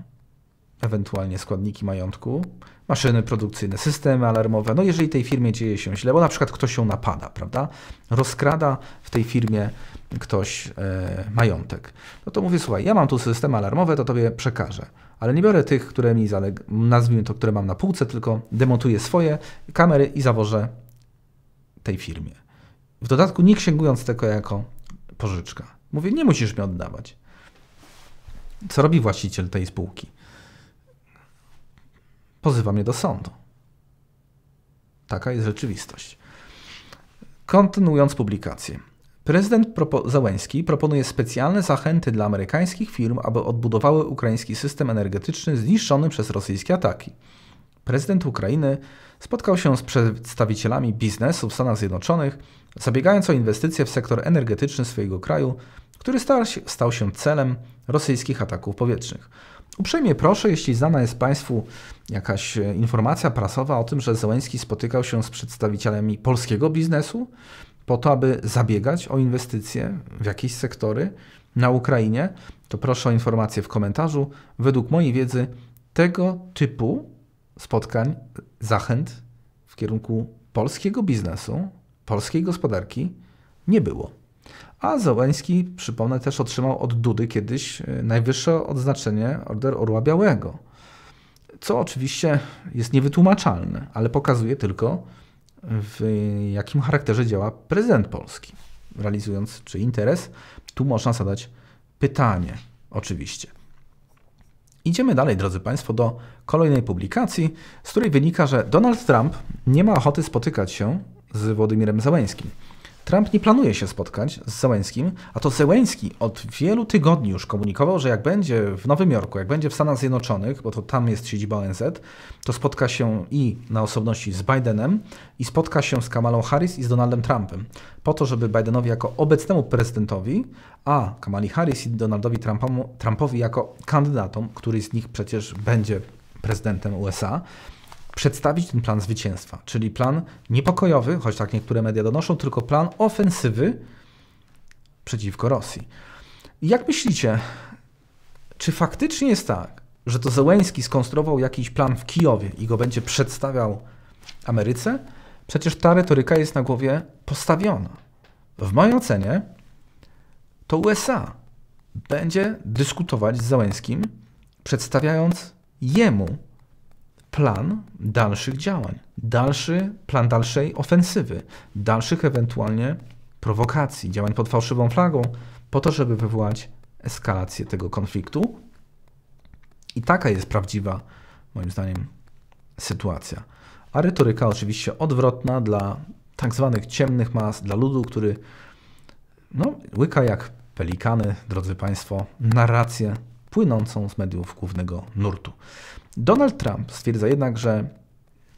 ewentualnie składniki majątku, maszyny produkcyjne, systemy alarmowe. No jeżeli tej firmie dzieje się źle, bo na przykład ktoś ją napada, prawda? Rozkrada w tej firmie ktoś e, majątek. No to mówię, słuchaj, ja mam tu systemy alarmowe, to tobie przekażę. Ale nie biorę tych, które mi zaleg... nazwijmy to, które mam na półce, tylko demontuję swoje kamery i zawożę tej firmie. W dodatku nie księgując tego jako pożyczka. Mówię, nie musisz mi oddawać. Co robi właściciel tej spółki? pozywa mnie do sądu. Taka jest rzeczywistość. Kontynuując publikację. Prezydent propo Załęski proponuje specjalne zachęty dla amerykańskich firm, aby odbudowały ukraiński system energetyczny zniszczony przez rosyjskie ataki. Prezydent Ukrainy spotkał się z przedstawicielami biznesu w Stanach Zjednoczonych, zabiegając o inwestycje w sektor energetyczny swojego kraju, który stał się celem rosyjskich ataków powietrznych. Uprzejmie proszę, jeśli znana jest Państwu jakaś e, informacja prasowa o tym, że Zełenski spotykał się z przedstawicielami polskiego biznesu po to, aby zabiegać o inwestycje w jakieś sektory na Ukrainie, to proszę o informację w komentarzu. Według mojej wiedzy tego typu spotkań, zachęt w kierunku polskiego biznesu, polskiej gospodarki nie było. A Zełenski, przypomnę, też otrzymał od Dudy kiedyś e, najwyższe odznaczenie Order Orła Białego co oczywiście jest niewytłumaczalne, ale pokazuje tylko, w jakim charakterze działa prezydent Polski, realizując czy interes. Tu można zadać pytanie, oczywiście. Idziemy dalej, drodzy Państwo, do kolejnej publikacji, z której wynika, że Donald Trump nie ma ochoty spotykać się z Władimirem Załęskim. Trump nie planuje się spotkać z Zełęskim, a to Zełęski od wielu tygodni już komunikował, że jak będzie w Nowym Jorku, jak będzie w Stanach Zjednoczonych, bo to tam jest siedziba ONZ, to spotka się i na osobności z Bidenem, i spotka się z Kamalą Harris i z Donaldem Trumpem, po to, żeby Bidenowi jako obecnemu prezydentowi, a Kamali Harris i Donaldowi Trumpowi jako kandydatom, który z nich przecież będzie prezydentem USA, przedstawić ten plan zwycięstwa, czyli plan niepokojowy, choć tak niektóre media donoszą, tylko plan ofensywy przeciwko Rosji. Jak myślicie, czy faktycznie jest tak, że to Zełenski skonstruował jakiś plan w Kijowie i go będzie przedstawiał Ameryce? Przecież ta retoryka jest na głowie postawiona. W mojej ocenie to USA będzie dyskutować z Załęskim, przedstawiając jemu plan dalszych działań, dalszy plan dalszej ofensywy, dalszych ewentualnie prowokacji, działań pod fałszywą flagą, po to, żeby wywołać eskalację tego konfliktu. I taka jest prawdziwa, moim zdaniem, sytuacja. A retoryka oczywiście odwrotna dla tak zwanych ciemnych mas, dla ludu, który no, łyka jak pelikany, drodzy Państwo, narrację płynącą z mediów głównego nurtu. Donald Trump stwierdza jednak, że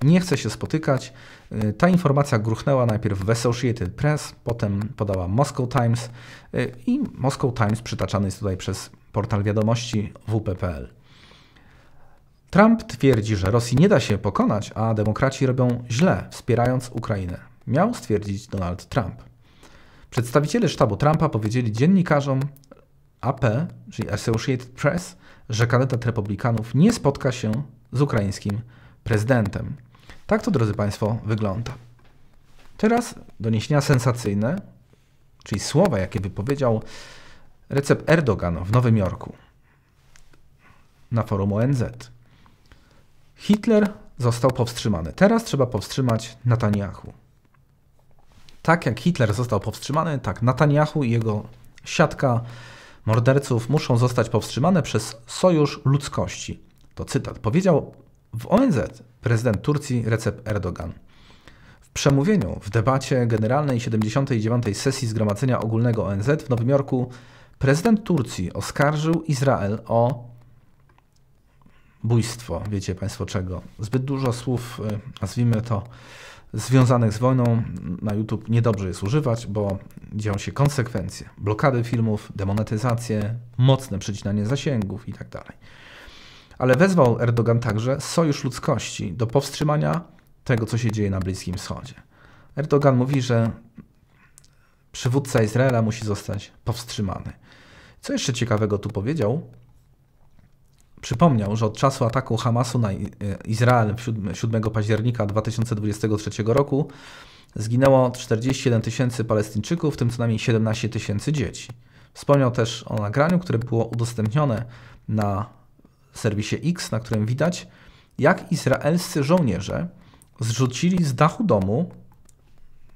nie chce się spotykać. Y, ta informacja gruchnęła najpierw w Associated Press, potem podała Moscow Times y, i Moscow Times przytaczany jest tutaj przez portal wiadomości WP.pl. Trump twierdzi, że Rosji nie da się pokonać, a demokraci robią źle, wspierając Ukrainę. Miał stwierdzić Donald Trump. Przedstawiciele sztabu Trumpa powiedzieli dziennikarzom, AP, czyli Associated Press, że kandydat republikanów nie spotka się z ukraińskim prezydentem. Tak to, drodzy Państwo, wygląda. Teraz doniesienia sensacyjne, czyli słowa, jakie wypowiedział Recep Erdogan w Nowym Jorku na forum ONZ. Hitler został powstrzymany. Teraz trzeba powstrzymać Netanyahu. Tak jak Hitler został powstrzymany, tak Netanyahu i jego siatka Morderców muszą zostać powstrzymane przez Sojusz Ludzkości. To cytat. Powiedział w ONZ prezydent Turcji Recep Erdogan. W przemówieniu w debacie generalnej 79. sesji Zgromadzenia Ogólnego ONZ w Nowym Jorku prezydent Turcji oskarżył Izrael o bójstwo. Wiecie Państwo czego? Zbyt dużo słów, y, nazwijmy to związanych z wojną na YouTube niedobrze jest używać, bo dzieją się konsekwencje. Blokady filmów, demonetyzacje, mocne przecinanie zasięgów itd. Tak Ale wezwał Erdogan także Sojusz Ludzkości do powstrzymania tego, co się dzieje na Bliskim Wschodzie. Erdogan mówi, że przywódca Izraela musi zostać powstrzymany. Co jeszcze ciekawego tu powiedział? przypomniał, że od czasu ataku Hamasu na e, Izrael 7 października 2023 roku zginęło 41 tysięcy Palestyńczyków, w tym co najmniej 17 tysięcy dzieci. Wspomniał też o nagraniu, które było udostępnione na serwisie X, na którym widać, jak izraelscy żołnierze zrzucili z dachu domu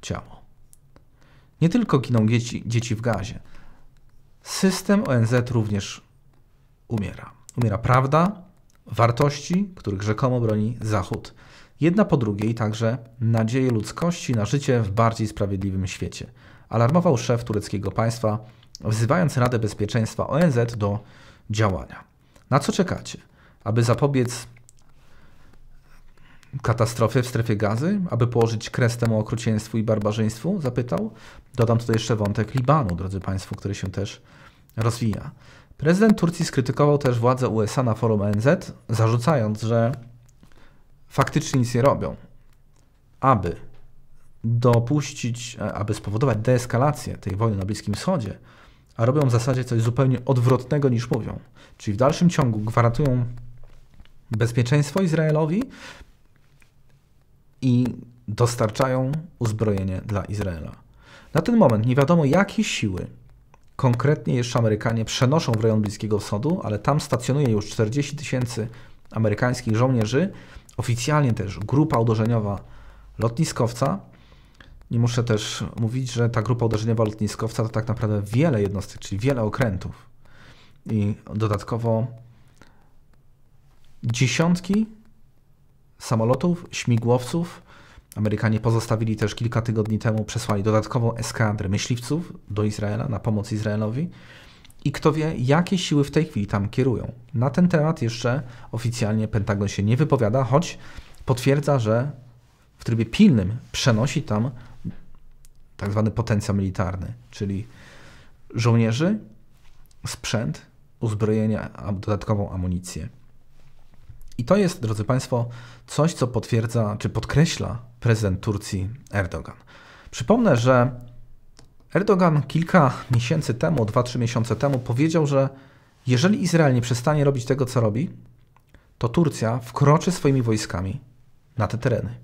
ciało. Nie tylko giną dzieci, dzieci w gazie. System ONZ również umiera. Umiera prawda, wartości, których rzekomo broni Zachód. Jedna po drugiej także nadzieje ludzkości na życie w bardziej sprawiedliwym świecie. Alarmował szef tureckiego państwa, wzywając Radę Bezpieczeństwa ONZ do działania. Na co czekacie? Aby zapobiec katastrofie w strefie gazy, aby położyć kres temu okrucieństwu i barbarzyństwu? Zapytał. Dodam tutaj jeszcze wątek Libanu, drodzy Państwo, który się też rozwija. Prezydent Turcji skrytykował też władze USA na forum ONZ, zarzucając, że faktycznie nic nie robią, aby dopuścić, e, aby spowodować deeskalację tej wojny na Bliskim Wschodzie, a robią w zasadzie coś zupełnie odwrotnego niż mówią. Czyli w dalszym ciągu gwarantują bezpieczeństwo Izraelowi i dostarczają uzbrojenie dla Izraela. Na ten moment nie wiadomo, jakie siły Konkretnie jeszcze Amerykanie przenoszą w rejon Bliskiego Wschodu, ale tam stacjonuje już 40 tysięcy amerykańskich żołnierzy. Oficjalnie też grupa uderzeniowa lotniskowca. Nie muszę też mówić, że ta grupa uderzeniowa lotniskowca to tak naprawdę wiele jednostek, czyli wiele okrętów. I dodatkowo dziesiątki samolotów, śmigłowców, Amerykanie pozostawili też kilka tygodni temu, przesłali dodatkową eskadrę myśliwców do Izraela na pomoc Izraelowi. I kto wie, jakie siły w tej chwili tam kierują. Na ten temat jeszcze oficjalnie Pentagon się nie wypowiada, choć potwierdza, że w trybie pilnym przenosi tam tak zwany potencjał militarny, czyli żołnierzy, sprzęt, uzbrojenia, a dodatkową amunicję. I to jest, drodzy Państwo, coś, co potwierdza czy podkreśla prezydent Turcji Erdogan. Przypomnę, że Erdogan kilka miesięcy temu, 2-3 miesiące temu powiedział, że jeżeli Izrael nie przestanie robić tego, co robi, to Turcja wkroczy swoimi wojskami na te tereny.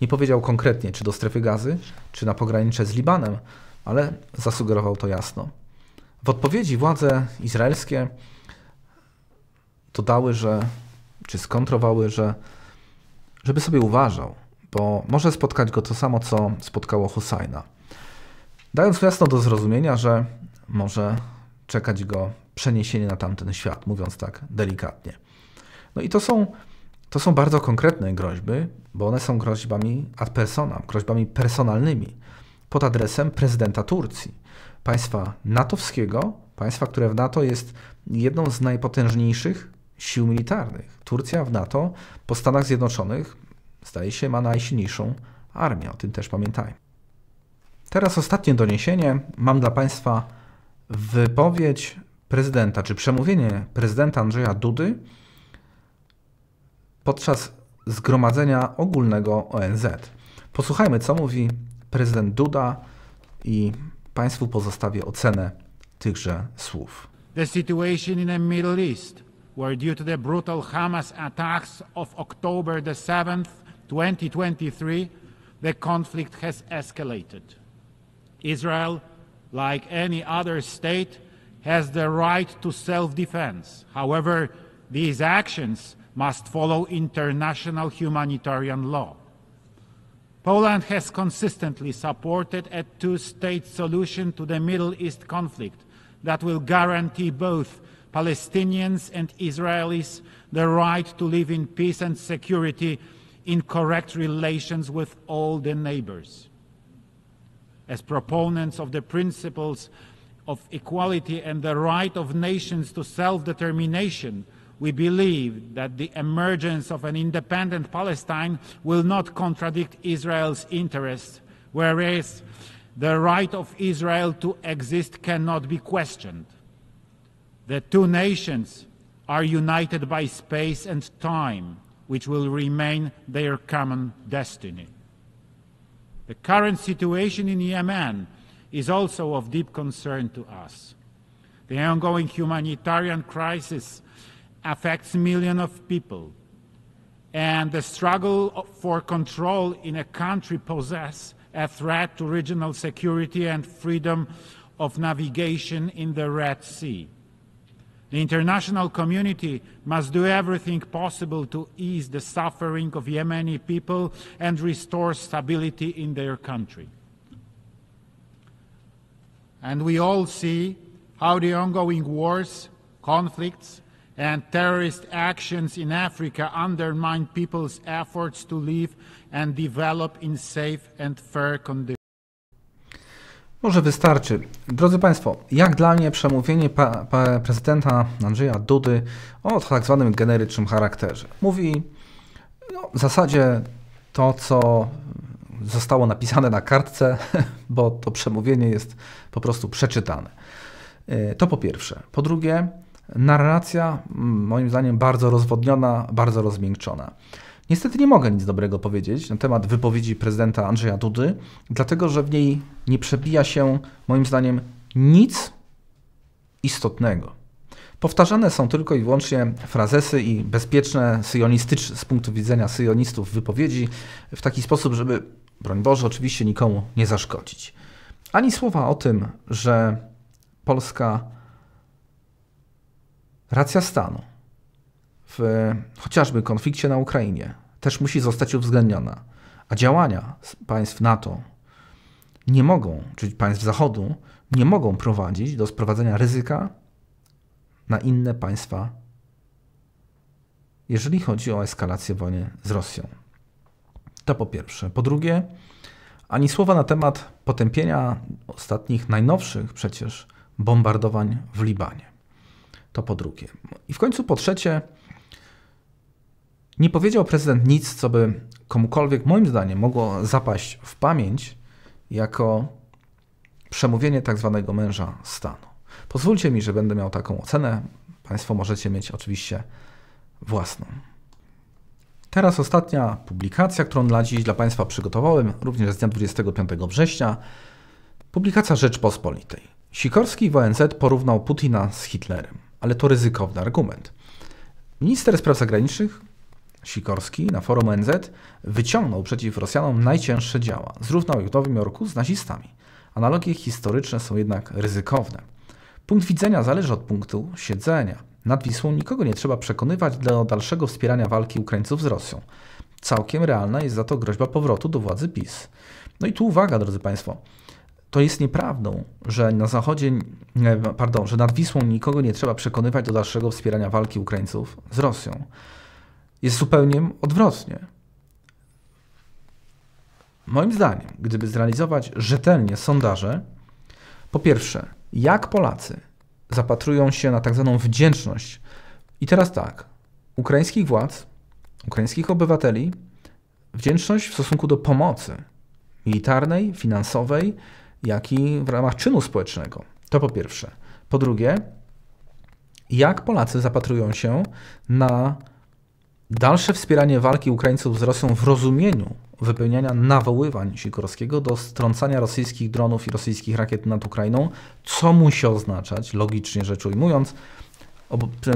Nie powiedział konkretnie, czy do strefy gazy, czy na pogranicze z Libanem, ale zasugerował to jasno. W odpowiedzi władze izraelskie dodały, że czy skontrowały, że żeby sobie uważał, bo może spotkać go to samo, co spotkało Husajna. Dając jasno do zrozumienia, że może czekać go przeniesienie na tamten świat, mówiąc tak delikatnie. No i to są, to są bardzo konkretne groźby, bo one są groźbami ad personam, groźbami personalnymi pod adresem prezydenta Turcji, państwa natowskiego, państwa, które w NATO jest jedną z najpotężniejszych sił militarnych. Turcja w NATO po Stanach Zjednoczonych zdaje się ma najsilniejszą armię, o tym też pamiętajmy. Teraz ostatnie doniesienie. Mam dla Państwa wypowiedź prezydenta, czy przemówienie prezydenta Andrzeja Dudy podczas zgromadzenia ogólnego ONZ. Posłuchajmy, co mówi prezydent Duda i Państwu pozostawię ocenę tychże słów. The situation in the Middle East were due to the brutal Hamas attacks of October the 7th, 2023, the conflict has escalated. Israel, like any other state, has the right to self-defense. However, these actions must follow international humanitarian law. Poland has consistently supported a two-state solution to the Middle East conflict that will guarantee both Palestinians and Israelis the right to live in peace and security in correct relations with all their neighbors. As proponents of the principles of equality and the right of nations to self determination, we believe that the emergence of an independent Palestine will not contradict Israel's interests, whereas the right of Israel to exist cannot be questioned. The two nations are united by space and time, which will remain their common destiny. The current situation in Yemen is also of deep concern to us. The ongoing humanitarian crisis affects millions of people, and the struggle for control in a country poses a threat to regional security and freedom of navigation in the Red Sea. The international community must do everything possible to ease the suffering of Yemeni people and restore stability in their country. And we all see how the ongoing wars, conflicts, and terrorist actions in Africa undermine people's efforts to live and develop in safe and fair conditions. Może wystarczy. Drodzy Państwo, jak dla mnie przemówienie prezydenta Andrzeja Dudy o tak zwanym generycznym charakterze. Mówi no, w zasadzie to, co zostało napisane na kartce, *laughs* bo to przemówienie jest po prostu przeczytane. E, to po pierwsze. Po drugie, narracja moim zdaniem bardzo rozwodniona, bardzo rozmiękczona. Niestety nie mogę nic dobrego powiedzieć na temat wypowiedzi prezydenta Andrzeja Dudy, dlatego że w niej nie przebija się, moim zdaniem, nic istotnego. Powtarzane są tylko i wyłącznie frazesy i bezpieczne syjonistyczne z punktu widzenia syjonistów wypowiedzi w taki sposób, żeby, broń Boże, oczywiście nikomu nie zaszkodzić. Ani słowa o tym, że Polska racja stanu w e, chociażby konflikcie na Ukrainie też musi zostać uwzględniona. A działania państw NATO nie mogą, czyli państw Zachodu, nie mogą prowadzić do sprowadzenia ryzyka na inne państwa, jeżeli chodzi o eskalację wojny z Rosją. To po pierwsze. Po drugie, ani słowa na temat potępienia ostatnich, najnowszych przecież bombardowań w Libanie. To po drugie. I w końcu po trzecie, nie powiedział prezydent nic, co by komukolwiek, moim zdaniem, mogło zapaść w pamięć jako przemówienie tak zwanego męża stanu. Pozwólcie mi, że będę miał taką ocenę. Państwo możecie mieć oczywiście własną. Teraz ostatnia publikacja, którą dla dziś dla Państwa przygotowałem, również z dnia 25 września. Publikacja Rzeczpospolitej. Sikorski w ONZ porównał Putina z Hitlerem, ale to ryzykowny argument. Minister spraw zagranicznych Sikorski na forum ONZ wyciągnął przeciw Rosjanom najcięższe działa, zrównał ich w Nowym Jorku z nazistami. Analogie historyczne są jednak ryzykowne. Punkt widzenia zależy od punktu siedzenia. Nad Wisłą nikogo nie trzeba przekonywać do dalszego wspierania walki Ukraińców z Rosją. Całkiem realna jest za to groźba powrotu do władzy PiS. No i tu uwaga, drodzy Państwo. To jest nieprawdą, że na zachodzie, pardon, że nad Wisłą nikogo nie trzeba przekonywać do dalszego wspierania walki Ukraińców z Rosją. Jest zupełnie odwrotnie. Moim zdaniem, gdyby zrealizować rzetelnie sondaże, po pierwsze, jak Polacy zapatrują się na tak zwaną wdzięczność. I teraz tak, ukraińskich władz, ukraińskich obywateli, wdzięczność w stosunku do pomocy militarnej, finansowej, jak i w ramach czynu społecznego. To po pierwsze. Po drugie, jak Polacy zapatrują się na Dalsze wspieranie walki Ukraińców z Rosją w rozumieniu wypełniania nawoływań Sikorskiego do strącania rosyjskich dronów i rosyjskich rakiet nad Ukrainą, co musi oznaczać, logicznie rzecz ujmując,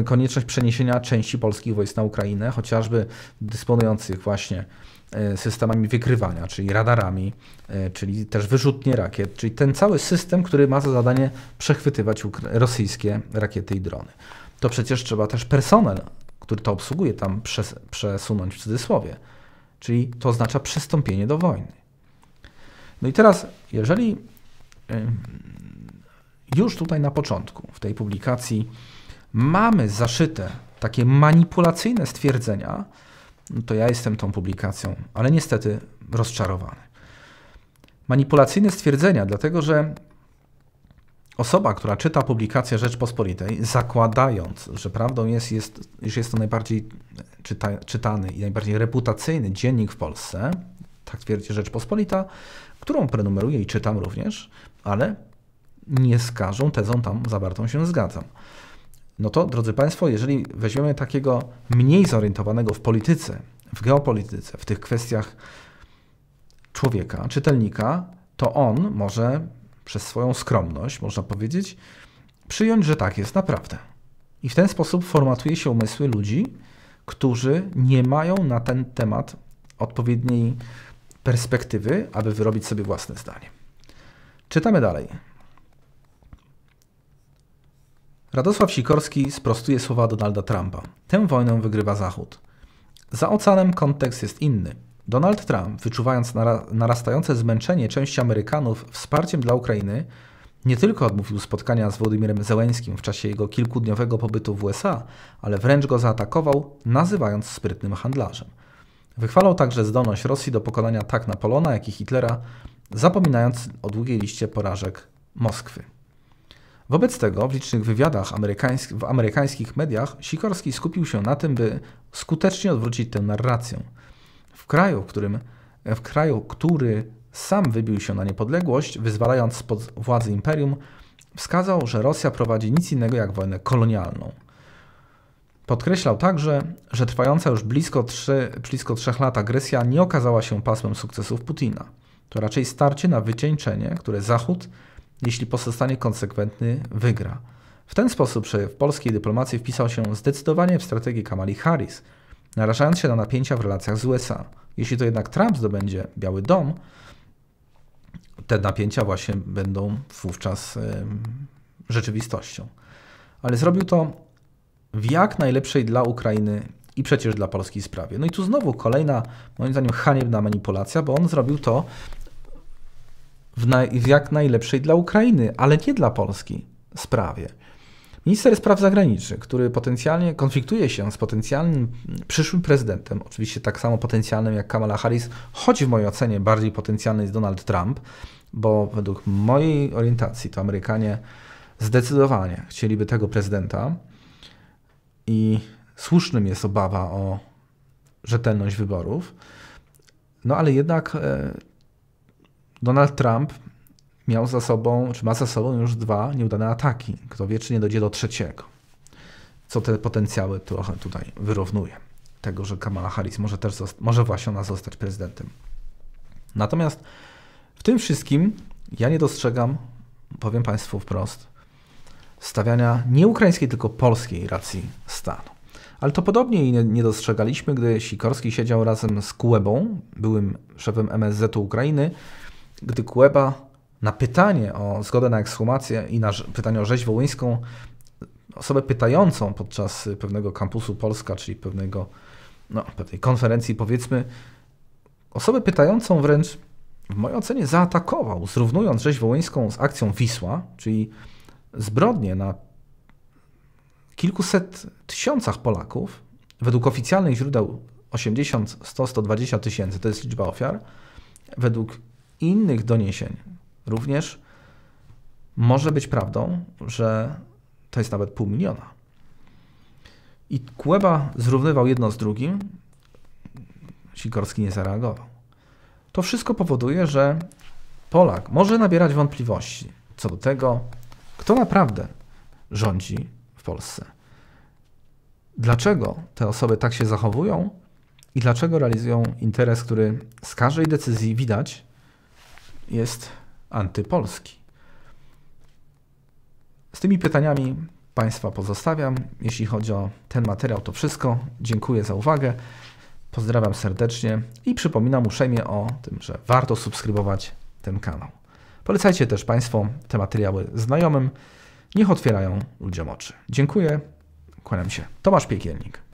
konieczność przeniesienia części polskich wojsk na Ukrainę, chociażby dysponujących właśnie e, systemami wykrywania, czyli radarami, e, czyli też wyrzutnie rakiet, czyli ten cały system, który ma za zadanie przechwytywać rosyjskie rakiety i drony. To przecież trzeba też personel który to obsługuje, tam przes przesunąć w cudzysłowie. Czyli to oznacza przystąpienie do wojny. No i teraz, jeżeli już tutaj na początku, w tej publikacji, mamy zaszyte takie manipulacyjne stwierdzenia, no to ja jestem tą publikacją, ale niestety rozczarowany. Manipulacyjne stwierdzenia, dlatego że Osoba, która czyta publikację Rzeczpospolitej, zakładając, że prawdą jest, jest że jest to najbardziej czyta, czytany i najbardziej reputacyjny dziennik w Polsce, tak twierdzi Rzeczpospolita, którą prenumeruję i czytam również, ale nie z każdą tezą tam zawartą się zgadzam. No to, drodzy Państwo, jeżeli weźmiemy takiego mniej zorientowanego w polityce, w geopolityce, w tych kwestiach człowieka, czytelnika, to on może przez swoją skromność, można powiedzieć, przyjąć, że tak jest naprawdę. I w ten sposób formatuje się umysły ludzi, którzy nie mają na ten temat odpowiedniej perspektywy, aby wyrobić sobie własne zdanie. Czytamy dalej. Radosław Sikorski sprostuje słowa Donalda Trumpa. Tę wojnę wygrywa Zachód. Za oceanem kontekst jest inny. Donald Trump, wyczuwając narastające zmęczenie części Amerykanów wsparciem dla Ukrainy, nie tylko odmówił spotkania z Władimirem Zełenskim w czasie jego kilkudniowego pobytu w USA, ale wręcz go zaatakował, nazywając sprytnym handlarzem. Wychwalał także zdolność Rosji do pokonania tak Napolona, jak i Hitlera, zapominając o długiej liście porażek Moskwy. Wobec tego w licznych wywiadach amerykańsk w amerykańskich mediach Sikorski skupił się na tym, by skutecznie odwrócić tę narrację – w kraju, w którym, w kraju, który sam wybił się na niepodległość, wyzwalając spod władzy imperium, wskazał, że Rosja prowadzi nic innego jak wojnę kolonialną. Podkreślał także, że trwająca już blisko, trzy blisko trzech lat agresja nie okazała się pasmem sukcesów Putina. To raczej starcie na wycieńczenie, które Zachód, jeśli pozostanie konsekwentny, wygra. W ten sposób w polskiej dyplomacji wpisał się zdecydowanie w strategię Kamali Harris – narażając się na napięcia w relacjach z USA. Jeśli to jednak Trump zdobędzie Biały Dom, te napięcia właśnie będą wówczas rzeczywistością. Ale zrobił to w jak najlepszej dla Ukrainy i przecież dla Polski sprawie. No i tu znowu kolejna, moim zdaniem, haniebna manipulacja, bo on zrobił to w, naj, w jak najlepszej dla Ukrainy, ale nie dla Polski sprawie. Minister spraw zagranicznych, który potencjalnie konfliktuje się z potencjalnym przyszłym prezydentem, oczywiście tak samo potencjalnym jak Kamala Harris, choć w mojej ocenie bardziej potencjalny jest Donald Trump, bo według mojej orientacji to Amerykanie zdecydowanie chcieliby tego prezydenta i słusznym jest obawa o rzetelność wyborów. No ale jednak e, Donald Trump miał za sobą, czy ma za sobą już dwa nieudane ataki. Kto wie, czy nie dojdzie do trzeciego. Co te potencjały trochę tutaj wyrównuje. Tego, że Kamala Harris może, też może właśnie ona zostać prezydentem. Natomiast w tym wszystkim ja nie dostrzegam, powiem Państwu wprost, stawiania nie ukraińskiej, tylko polskiej racji stanu. Ale to podobnie nie, nie dostrzegaliśmy, gdy Sikorski siedział razem z Kuebą, byłym szefem MSZ-u Ukrainy, gdy Kueba na pytanie o zgodę na ekshumację i na pytanie o rzeź wołyńską, osobę pytającą podczas y, pewnego kampusu Polska, czyli pewnego, no, pewnej konferencji, powiedzmy, osobę pytającą wręcz w mojej ocenie zaatakował, zrównując rzeź wołyńską z akcją Wisła, czyli zbrodnie na kilkuset tysiącach Polaków, według oficjalnych źródeł 80, 100, 120 tysięcy, to jest liczba ofiar, według innych doniesień, również może być prawdą, że to jest nawet pół miliona. I Kueba zrównywał jedno z drugim, Sikorski nie zareagował. To wszystko powoduje, że Polak może nabierać wątpliwości co do tego, kto naprawdę rządzi w Polsce. Dlaczego te osoby tak się zachowują i dlaczego realizują interes, który z każdej decyzji widać jest antypolski? Z tymi pytaniami Państwa pozostawiam. Jeśli chodzi o ten materiał, to wszystko. Dziękuję za uwagę. Pozdrawiam serdecznie i przypominam uprzejmie o tym, że warto subskrybować ten kanał. Polecajcie też Państwo te materiały znajomym. Niech otwierają ludziom oczy. Dziękuję. Kłaniam się. Tomasz Piekielnik.